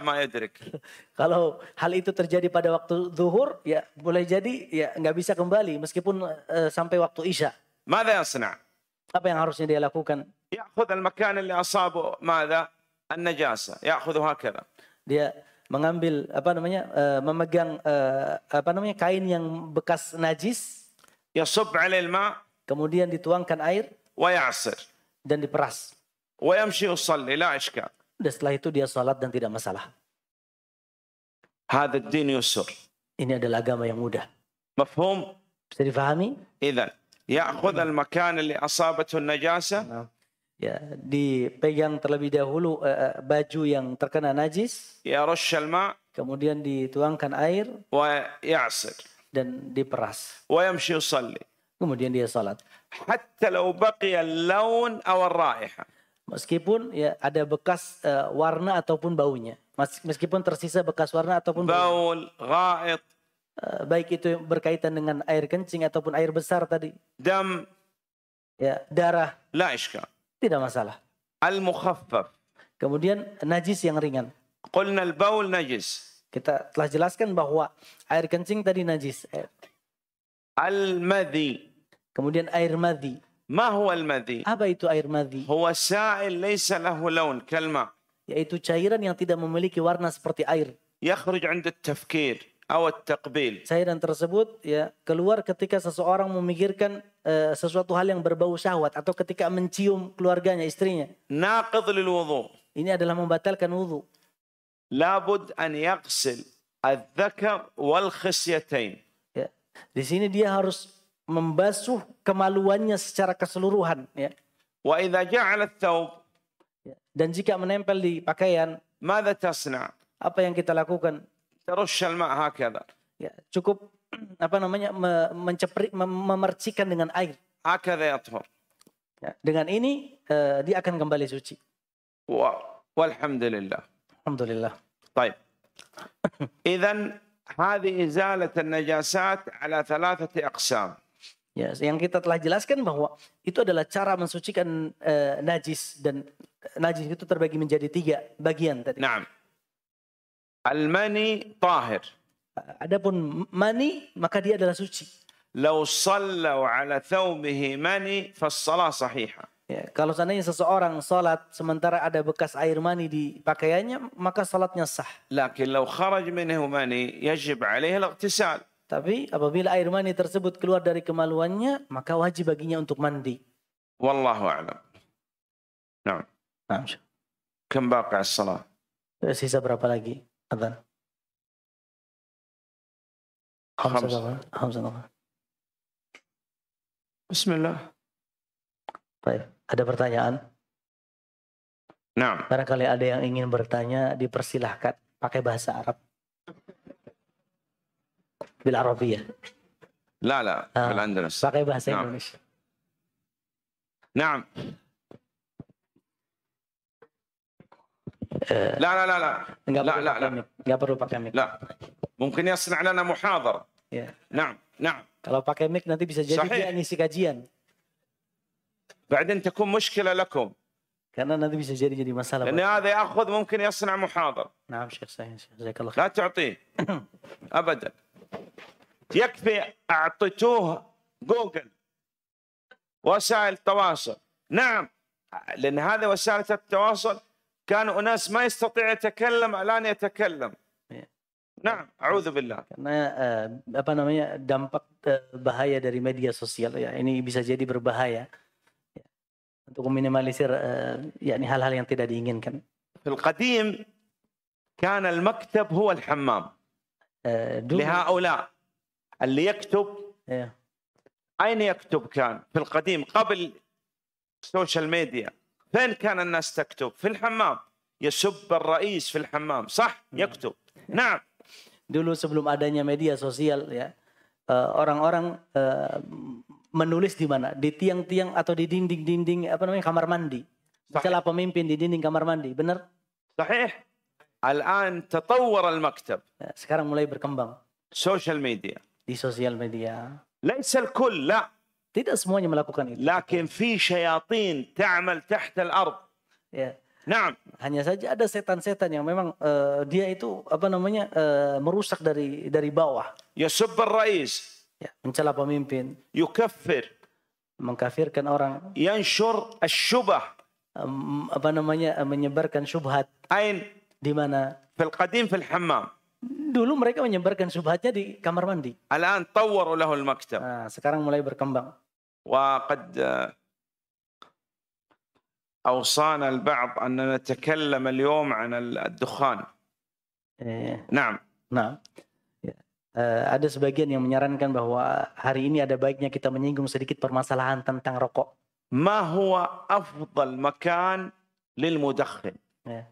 Kalau hal itu terjadi pada waktu zuhur, ya boleh jadi ya nggak bisa kembali meskipun uh, sampai waktu isya. ماذا يصنع؟ apa yang harusnya dia lakukan ياخذ المكان اللي اصابه ماذا najasa ياخذ هكذا dia mengambil apa namanya uh, memegang uh, apa namanya kain yang bekas najis يصب عليه الماء kemudian dituangkan air ويعصر dan diperas ويمشي يصلي la اشكال dan setelah itu dia salat dan tidak masalah هذا din yusur. ini adalah agama yang mudah mafhum bisa difahami اذا يأخذ المكان اللي أصابته النجاسة ya dipegang terlebih dahulu uh, baju yang terkena najis ya rasyalma kemudian dituangkan air wa ya'sir dan diperas wa yamshi yusalli kemudian dia salat hatta law baqiya laun aw raiha meskipun ya ada bekas uh, warna ataupun baunya meskipun tersisa bekas warna ataupun baul ghaid Eh, baik itu berkaitan dengan air kencing ataupun air besar tadi. Dam. Ya, darah. La ishka. Tidak masalah. Al mukhaffaf. Kemudian najis yang ringan. Qulna al baul najis. Kita telah jelaskan bahwa air kencing tadi najis. Eh, al madhi. Kemudian air madhi. Ma huwa al madhi? Apa itu air madhi? Huwa sa'il laysa lahu laun kalma. Yaitu cairan yang tidak memiliki warna seperti air. Yakhruj 'inda tafkir awat Cairan tersebut ya keluar ketika seseorang memikirkan uh, sesuatu hal yang berbau syahwat atau ketika mencium keluarganya, istrinya. Ini adalah membatalkan wudu. Labud an al adzakar wal khisyatain. Ya. Di sini dia harus membasuh kemaluannya secara keseluruhan ya. Wa idza ja'ala ya, dan jika menempel di pakaian, ماذا تصنع? Apa yang kita lakukan? terus ma hakada. Ya, cukup apa namanya me, mencepri, memercikan dengan air. Hakada yathur. tuh. Ya, dengan ini eh, dia akan kembali suci. Wa walhamdulillah. Alhamdulillah. Baik. اذا هذه ازاله النجاسات على ثلاثه اقسام Ya, yang kita telah jelaskan bahwa itu adalah cara mensucikan uh, najis dan eh, najis itu terbagi menjadi tiga bagian tadi. Nah. Al-mani tahir. Adapun mani maka dia adalah suci. Lau sallau ala thawbihi mani fassalah sahihah. Ya, kalau seandainya seseorang salat sementara ada bekas air mani di pakaiannya, maka salatnya sah. Lakin lau kharaj minhu mani yajib alaihi al Tapi apabila air mani tersebut keluar dari kemaluannya, maka wajib baginya untuk mandi. Wallahu a'lam. Nah. Nah. Kembali salat. Sisa berapa lagi? أذان خمسة دقائق خمسة دقائق Bismillah. Baik, ada pertanyaan? Nah. Barangkali ada yang ingin bertanya, dipersilahkan pakai bahasa Arab. Bil Arabiyah. La la, bil Andalus. Pakai bahasa nah. Indonesia. Nah. لا لا لا لا قبل لا لا لا قبل Pak Kemik. لا ممكن يصنع لنا محاضرة. Yeah. نعم نعم. Kalau Pak Kemik nanti bisa jadi صحيح. dia ngisi kajian. بعدين تكون مشكلة لكم. karena nanti bisa jadi jadi masalah. لأن هذا يأخذ ممكن يصنع محاضرة نعم شيخ صحيح شيخ جزاك الله خير. لا تعطيه أبدا. يكفي أعطيتوه جوجل وسائل التواصل نعم لأن هذه وسائل التواصل كان اناس ما يستطيع يتكلم الان يتكلم نعم اعوذ بالله eh, apa namanya dampak eh, bahaya dari media sosial ya ini bisa jadi berbahaya untuk meminimalisir eh, yakni hal-hal yang tidak diinginkan في القديم كان المكتب هو الحمام لهؤلاء اللي يكتب اين يكتب كان في القديم قبل السوشيال ميديا فين كان الناس تكتب في الحمام يسب الرئيس في الحمام صح يكتب نعم dulu sebelum adanya media sosial ya eh, orang-orang uh, uh, menulis di mana di tiang-tiang atau di dinding-dinding apa namanya kamar mandi salah pemimpin di dinding kamar mandi benar sahih الآن تطور المكتب sekarang mulai berkembang social media di sosial media ليس الكل لا tidak semuanya melakukan itu. Lakin fi syayatin ta'mal tahta al-ard. Ya. Naam. hanya saja ada setan-setan yang memang uh, dia itu apa namanya uh, merusak dari dari bawah. subbar rais Ya, mencela pemimpin. Yukaffir. Mengkafirkan orang. Yanshur asyubah. Um, apa namanya eh, menyebarkan syubhat. Ain. Di mana? Fil qadim fil hammam. Dulu mereka menyebarkan subhatnya di kamar mandi. Alaan tawwaru lahu maktab Nah, sekarang mulai berkembang. Wa qad أوصانا البعض أن نتكلم اليوم عن al إيه. نعم Nah. Uh, eh. ya. eh, ada sebagian yang menyarankan bahwa hari ini ada baiknya kita menyinggung sedikit permasalahan tentang rokok. Ma huwa afdal makan lil mudakhin? Uh, ya.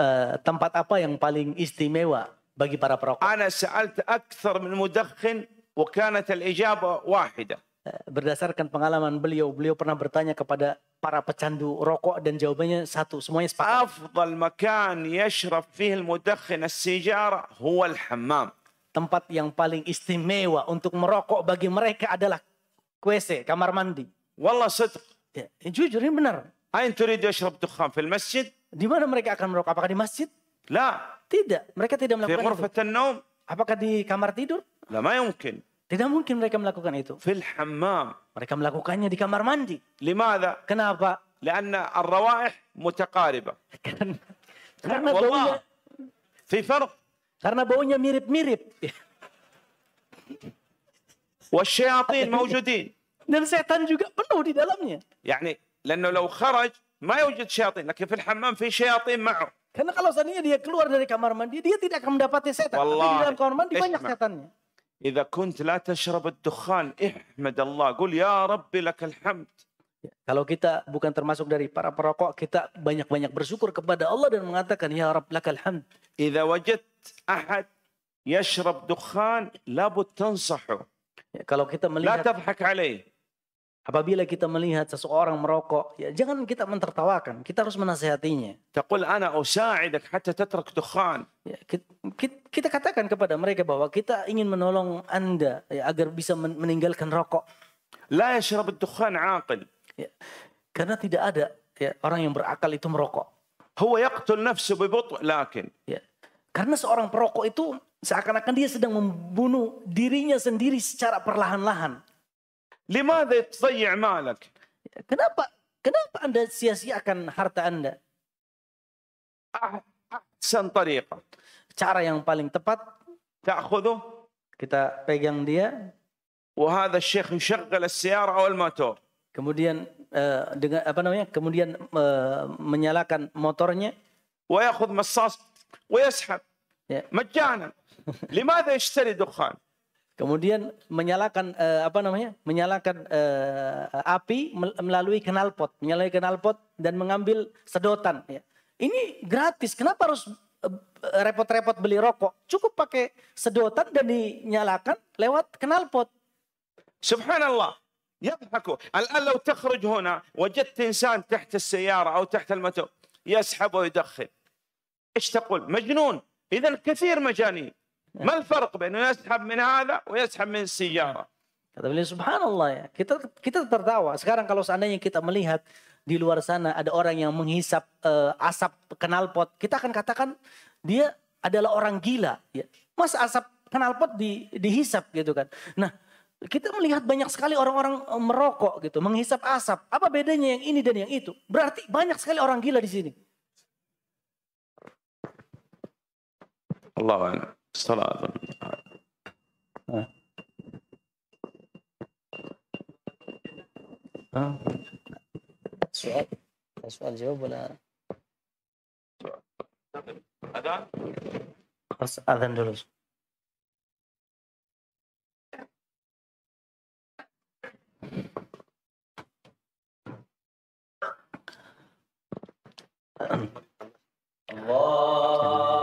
eh, tempat apa yang paling istimewa bagi para perokok. Berdasarkan pengalaman beliau, beliau pernah bertanya kepada para pecandu rokok dan jawabannya satu, semuanya sepakat. Afdal makan Tempat yang paling istimewa untuk merokok bagi mereka adalah WC, kamar mandi. Wallah sidq. Ya, jujur ini benar. Ain turidu ashrab dukhan fil masjid? Di mana mereka akan merokok? Apakah di masjid? لا Tidak, mereka tidak في melakukan itu. غرفة النوم Apakah di kamar tidur? لا ما يمكن Tidak mungkin mereka melakukan itu. في الحمام Mereka melakukannya di kamar mandi. لماذا؟ Kenapa? لأن الروائح متقاربة Karena karena baunya والله في فرق karena baunya mirip-mirip. والشياطين موجودين Dan setan juga penuh di dalamnya. يعني لأنه لو خرج ما يوجد شياطين لكن في الحمام في شياطين معه Karena kalau seandainya dia keluar dari kamar mandi, dia tidak akan mendapati setan. Wallahi. Tapi di dalam kamar mandi banyak nah. setannya. kunt la tashrab ad-dukhan, ihmad Allah, Qul Ya Rabbi lakal hamd. Ya, kalau kita bukan termasuk dari para perokok, kita banyak-banyak bersyukur kepada Allah dan mengatakan, Ya Rabb lakal hamd. Idza wajad ahad yashrab dukhan, labud tansahu. Ya, kalau kita melihat... La tabhak alaih. Apabila kita melihat seseorang merokok, ya jangan kita mentertawakan, kita harus menasehatinya. Taqul ana usaidak hatta tatrak dukhan. Ya, kita, kita katakan kepada mereka bahwa kita ingin menolong Anda ya, agar bisa meninggalkan rokok. La yashrab dukhan 'aqil. Ya, karena tidak ada ya, orang yang berakal itu merokok. Huwa yaqtul nafsu bi lakin. Ya, karena seorang perokok itu seakan-akan dia sedang membunuh dirinya sendiri secara perlahan-lahan. Lima Limadha tzayi' malak? Kenapa kenapa Anda sia-siakan harta Anda? Ah, ahsan tariqah. Cara yang paling tepat ta'khudhu kita pegang dia. Wah, hadha syekh yushaggal as-siyara wal motor. Kemudian eh, dengan apa namanya? Kemudian eh, menyalakan motornya. Wa yakhudh massas wa yashab. Ya. Lima ada yashtari dukhan? Kemudian menyalakan uh, apa namanya? menyalakan uh, api melalui knalpot, menyalai knalpot dan mengambil sedotan ya. Ini gratis. Kenapa harus eh, repot-repot beli rokok? Cukup pakai sedotan dan dinyalakan lewat knalpot. Subhanallah. يضحكوا الآن لو تخرج هنا وجدت إنسان تحت السيارة أو تحت يسحب ويدخن إيش تقول مجنون إذا كثير مجانين ما الفرق بين يسحب من هذا ويسحب من السيارة Kata beliau, subhanallah ya, kita kita tertawa. Sekarang kalau seandainya kita melihat di luar sana ada orang yang menghisap uh, asap kenalpot, kita akan katakan dia adalah orang gila. Ya. Mas asap kenalpot di, dihisap gitu kan. Nah, kita melihat banyak sekali orang-orang eh, merokok gitu, menghisap asap. Apa bedanya yang ini dan yang itu? Berarti banyak sekali orang gila di sini. Allah الصلاة أظن آه. سؤال سؤال جواب ولا أذان خلاص أذان دروس الله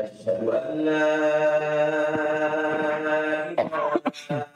أشهد أن لا إله إلا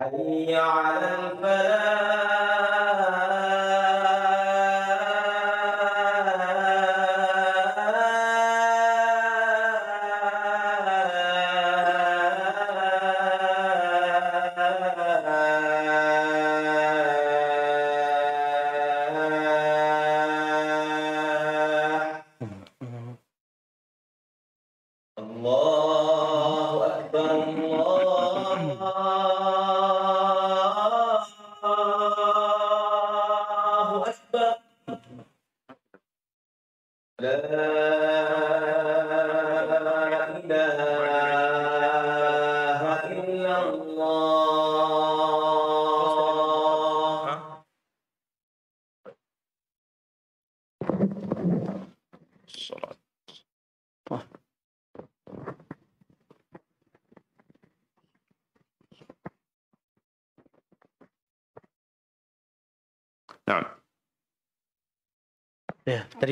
حي على الفلاح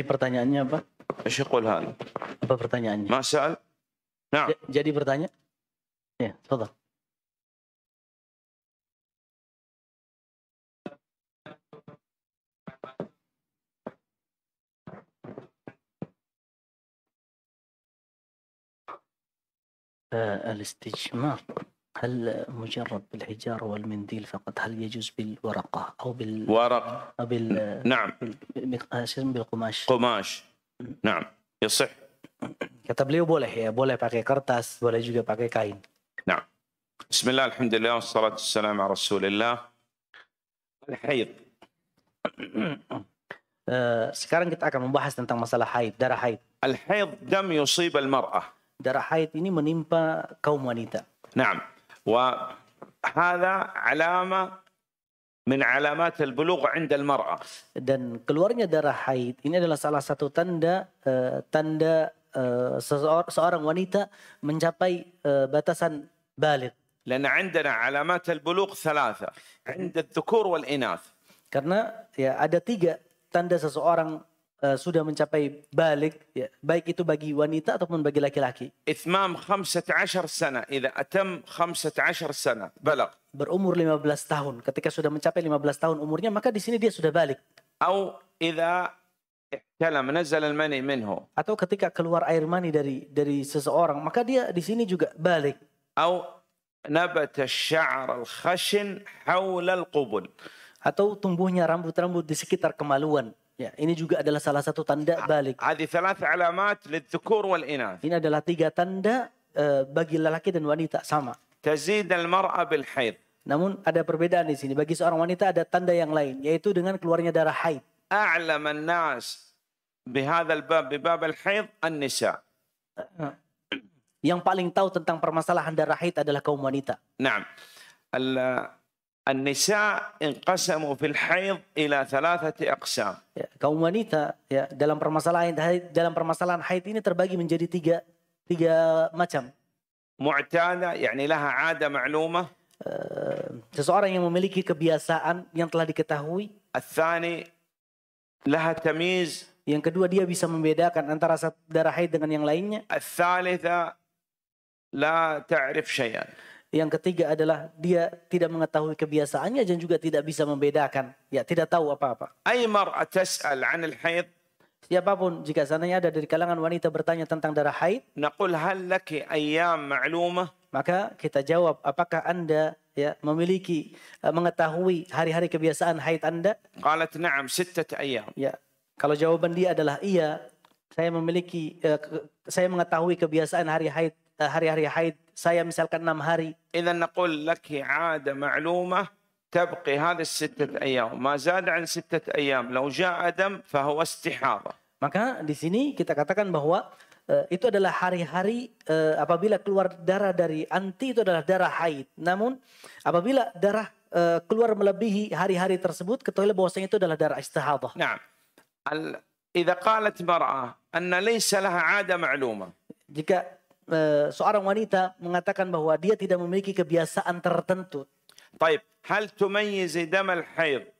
pertanyaannya apa? Syekhul hal. Apa pertanyaannya? Masal. Nah. Jadi bertanya? Ya, tafadhal. الاستجمار هل مجرد الحجارة والمنديل فقط هل يجوز بالورقة أو بال ورق أو بال... نعم بالقماش قماش نعم يصح كتب لي بوله هي بوله باقي كرتاس بوله juga باقي كاين نعم بسم الله الحمد لله والصلاة والسلام على رسول الله الحيض sekarang kita akan membahas tentang masalah haid darah haid الحيض دم يصيب المرأة darah haid ini menimpa kaum wanita نعم و هذا علامة من علامات البلوغ عند المرأة. Dan keluarnya darah haid ini adalah salah satu tanda uh, tanda uh, seseor, seorang wanita mencapai uh, batasan balik. لأن عندنا علامات البلوغ ثلاثة عند الذكور والإناث. Karena ya ada tiga tanda seseorang uh, sudah mencapai balik ya, baik itu bagi wanita ataupun bagi laki-laki. Itmam 15 sana jika atam 15 sana balagh. Berumur 15 tahun ketika sudah mencapai 15 tahun umurnya maka di sini dia sudah balik. atau jika ihtalam nazal al-mani minhu. Atau ketika keluar air mani dari dari seseorang maka dia di sini juga balik. atau Au al khashin الخشن al qubul atau tumbuhnya rambut-rambut di sekitar kemaluan Ya, ini juga adalah salah satu tanda ah, balik. alamat wal Ini adalah tiga tanda uh, bagi lelaki dan wanita sama. Tazid al-mar'a bil haid. Namun ada perbedaan di sini. Bagi seorang wanita ada tanda yang lain yaitu dengan keluarnya darah haid. A'lam an-nas bab al an-nisa. Eh, yang paling tahu tentang permasalahan darah haid adalah kaum wanita. Naam. النساء انقسموا في الحيض haid ila thalathati aqsam. Ya, kaum wanita ya dalam permasalahan dalam permasalahan haid ini terbagi menjadi tiga tiga macam. Mu'tada yakni laha 'ada ma'lumah. Uh, seseorang yang memiliki kebiasaan yang telah diketahui. الثاني thani laha tamiz. Yang kedua dia bisa membedakan antara darah haid dengan yang lainnya. Al-thalitha la ta'rif syai'an. Yang ketiga adalah dia tidak mengetahui kebiasaannya dan juga tidak bisa membedakan. Ya, tidak tahu apa-apa. Aymar atas'al 'anil haid Siapapun jika sananya ada dari kalangan wanita bertanya tentang darah haid, naqul hal laki ayam ma'lumah? Maka kita jawab, apakah Anda ya memiliki eh, mengetahui hari-hari kebiasaan haid Anda? Qalat na'am sittat ayam. Ya. Kalau jawaban dia adalah iya, saya memiliki eh, saya mengetahui kebiasaan hari haid Eh, hari-hari haid saya misalkan enam hari. Jika نقول لك عادة معلومة تبقي هذه الستة أيام ما زاد عن ستة أيام لو جاء دم فهو Maka di sini kita katakan bahwa uh, itu adalah hari-hari uh, apabila keluar darah dari anti itu adalah darah haid. Namun apabila darah uh, keluar melebihi hari-hari tersebut ketahuilah bahwasanya itu adalah darah istihadah. Nah. إذا قالت مرأة أن ليس لها عادة معلومة jika Eh, seorang wanita mengatakan bahwa dia tidak memiliki kebiasaan tertentu. Taib, hal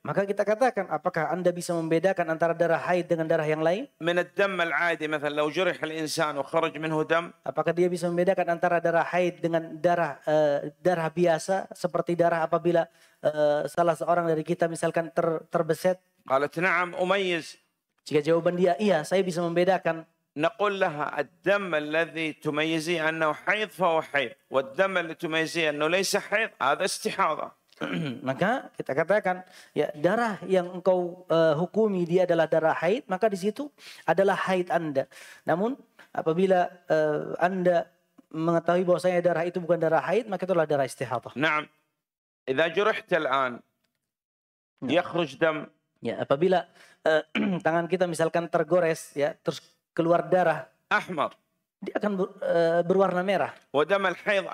Maka kita katakan apakah Anda bisa membedakan antara darah haid dengan darah yang lain? Min al-'adi, Apakah dia bisa membedakan antara darah haid dengan darah uh, darah biasa seperti darah apabila uh, salah seorang dari kita misalkan ter, terbeset? Qalat na'am umayyiz. Jika jawaban dia iya, saya bisa membedakan. نقول لها الدم الذي تميزي أنه حيض فهو حيض والدم اللي تميزي أنه ليس حيض هذا استحاضة maka kita katakan ya darah yang engkau uh, hukumi dia adalah darah haid maka di situ adalah haid Anda. Namun apabila uh, Anda mengetahui bahwasanya darah itu bukan darah haid maka itulah darah istihadah. Naam. Idza jurihta al'an ya. yakhruj dam. Ya, apabila uh, tangan kita misalkan tergores ya terus keluar darah. Ahmar. Dia akan ber, uh, berwarna merah. Wadam al-haid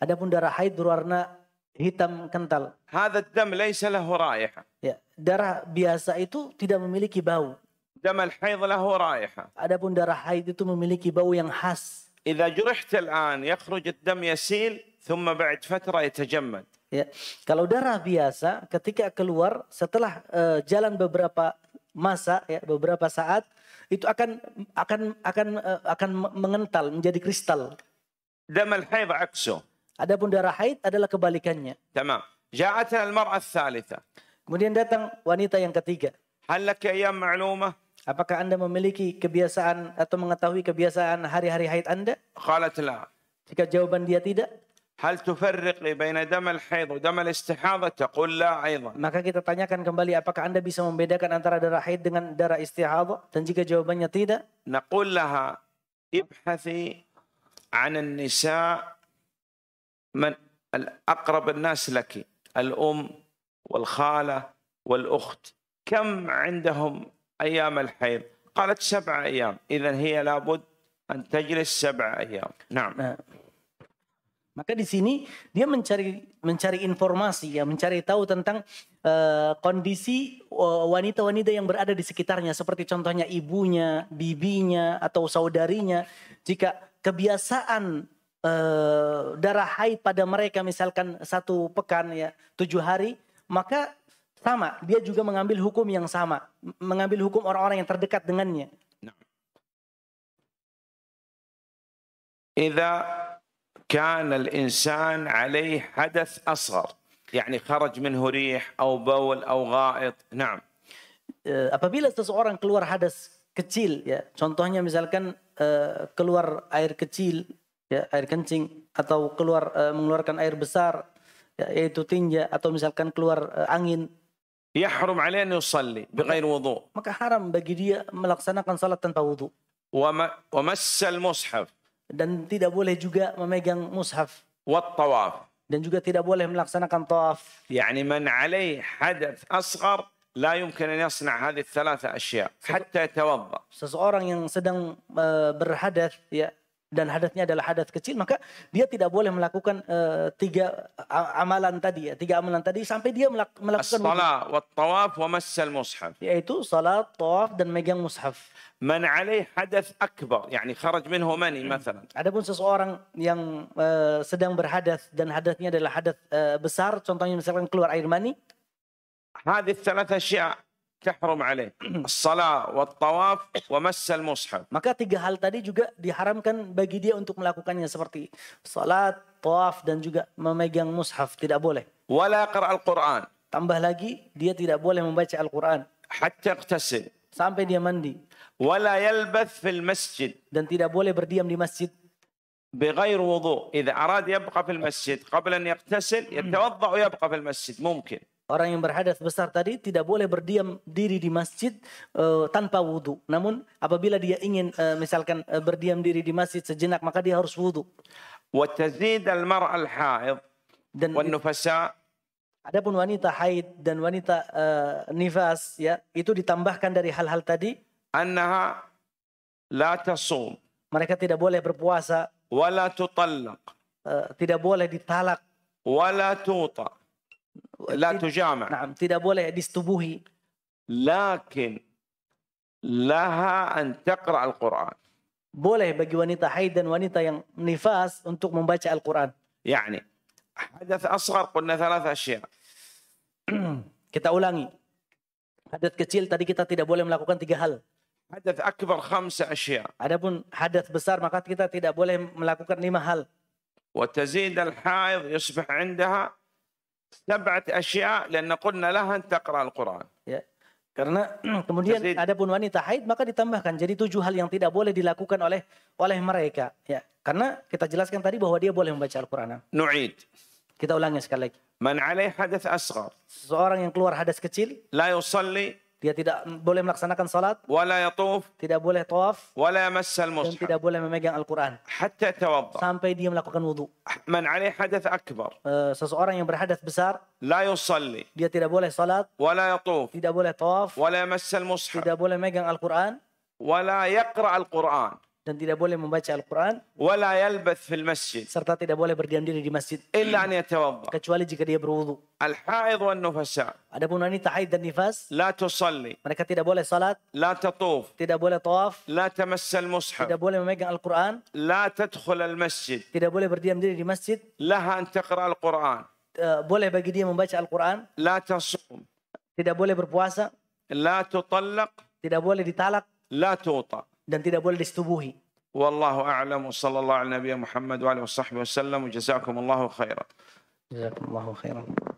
Adapun darah haid berwarna hitam kental. Hadha dam lahu raiha. Ya, darah biasa itu tidak memiliki bau. Dam al-haid lahu raiha. Adapun darah haid itu memiliki bau yang khas. إذا جرحت الآن يخرج الدم يسيل ثم بعد يتجمد. Ya. Kalau darah biasa ketika keluar setelah uh, jalan beberapa masa ya beberapa saat itu akan akan akan eh, akan mengental menjadi kristal. دم الحيض عكسه. Adapun darah haid adalah kebalikannya. تمام. جاءتنا المرأة الثالثة. Kemudian datang wanita yang ketiga. هل لك أيام معلومة؟ Apakah Anda memiliki kebiasaan atau mengetahui kebiasaan hari-hari haid Anda? قالت لا. Jika jawaban dia tidak, هل تفرق بين دم الحيض ودم الاستحاضة؟ تقول لا أيضا. maka kita tanyakan kembali apakah anda bisa membedakan antara darah haid dengan darah istihadah dan jika jawabannya tidak نقول لها ابحثي عن النساء من الأقرب الناس لك الأم والخالة والأخت كم عندهم أيام الحيض قالت سبع أيام إذا هي لابد أن تجلس سبع أيام نعم, نعم. Maka di sini dia mencari mencari informasi ya, mencari tahu tentang uh, kondisi eh, wanita-wanita yang berada di sekitarnya seperti contohnya ibunya, bibinya atau saudarinya. Jika kebiasaan uh, darah haid pada mereka misalkan satu pekan ya, tujuh hari, maka sama, dia juga mengambil hukum yang sama, mengambil hukum orang-orang yang terdekat dengannya. Nah. كان الانسان عليه حدث أصغر يعني خرج منه ريح أو بول أو غائط نعم eh, apabila seseorang keluar hadas kecil ya contohnya misalkan eh, keluar air kecil ya air kencing atau keluar eh, mengeluarkan air besar ya, yaitu tinja atau misalkan keluar angin يحرم عليه أن يصلي بغير وضوء maka haram bagi dia melaksanakan salat tanpa wudhu ومس المصحف dan tidak boleh juga memegang mushaf. Wat Dan juga tidak boleh melaksanakan tawaf. Yani man hadath asghar لا يمكن أن يصنع هذه الثلاثة أشياء حتى يتوضأ. Seseorang yang sedang uh, ya dan hadatnya adalah hadat kecil maka dia tidak boleh melakukan uh, tiga eh, amalan tadi ya tiga amalan tadi sampai dia melak melakukan salat wa tawaf wa massal mushaf yaitu salat tawaf dan megang mushaf man alaih hadath akbar yani kharaj minhu mani Ada adapun seseorang yang uh, sedang berhadas dan hadatnya adalah hadat uh, besar contohnya misalkan keluar air mani hadis ثلاث اشياء تحرم عليه الصلاة والطواف ومس المصحف Maka tiga hal tadi juga diharamkan bagi dia untuk melakukannya seperti salat, tawaf dan juga memegang mushaf tidak boleh. ولا al Qur'an. Tambah lagi dia tidak boleh membaca Al-Qur'an. Hatta ightasil. Sampai dia mandi. ولا يلبث fil masjid. Dan tidak boleh berdiam di masjid. بغير وضوء إذا أراد يبقى في المسجد قبل أن يغتسل يتوضأ ويبقى في المسجد ممكن orang yang berhadas besar tadi tidak boleh berdiam diri di masjid uh, tanpa wudhu. Namun apabila dia ingin uh, misalkan uh, berdiam diri di masjid sejenak maka dia harus wudhu. وتزيد المرأة الحائض dan والنفساء Adapun wanita haid dan wanita uh, nifas ya itu ditambahkan dari hal-hal tadi annaha la tasum mereka tidak boleh berpuasa wala tutallaq uh, tidak boleh ditalak wala tuta لا تجامع نعم tidak boleh disetubuhi لكن لها أن تقرأ القرآن boleh bagi wanita haid dan wanita yang nifas untuk membaca Al-Quran. Yani, hadas asgar qulna thalath asya. kita ulangi. Hadat kecil tadi kita tidak boleh melakukan tiga hal. Hadat akbar khamsa asya. Adapun hadat besar maka kita tidak boleh melakukan lima hal. وتزيد الحائض يصبح عندها سبعة أشياء لأن قلنا لها أن تقرأ القرآن ya. Karena kemudian ada pun wanita haid maka ditambahkan jadi tujuh hal yang tidak boleh dilakukan oleh oleh mereka ya. Karena kita jelaskan tadi bahwa dia boleh membaca Al-Qur'an. Nu'id. Kita ulangi sekali lagi. Man 'alaihi hadas asghar. Seorang yang keluar hadas kecil. La yusalli Dia tidak boleh melaksanakan salat. Wala yatuf. Tidak boleh tawaf. Wala yamassal mushaf. Dan tidak boleh memegang Al-Quran. Hatta tawadda. Sampai dia melakukan wudu. Man alaih hadath akbar. Uh, seseorang yang berhadas besar. La yusalli. Dia tidak boleh salat. Wala yatuf. Tidak boleh tawaf. Wala yamassal mushaf. Tidak boleh memegang Al-Quran. Wala yaqra Al-Quran. dan tidak boleh membaca Al-Quran. ولا يلبث في المسجد. serta tidak boleh berdiam diri di masjid. إلا أن يتوضأ. kecuali jika dia berwudu. الحائض والنفساء. adapun wanita haid dan nifas. لا تصلي. mereka tidak boleh salat. لا تطوف. tidak boleh tawaf. لا تمس المصحف. tidak boleh memegang Al-Quran. لا تدخل المسجد. tidak boleh berdiam diri di masjid. لها أن تقرأ القرآن. boleh bagi dia membaca Al-Quran. لا تصوم. tidak boleh berpuasa. لا تطلق. tidak boleh ditalak. لا توطأ. dan tidak boleh disetubuhi. Wallahu a'lam wa sallallahu ala nabiyya Muhammad wa alihi wa sahbihi wa sallam wa jazakumullahu khairan. Jazakumullahu khairan.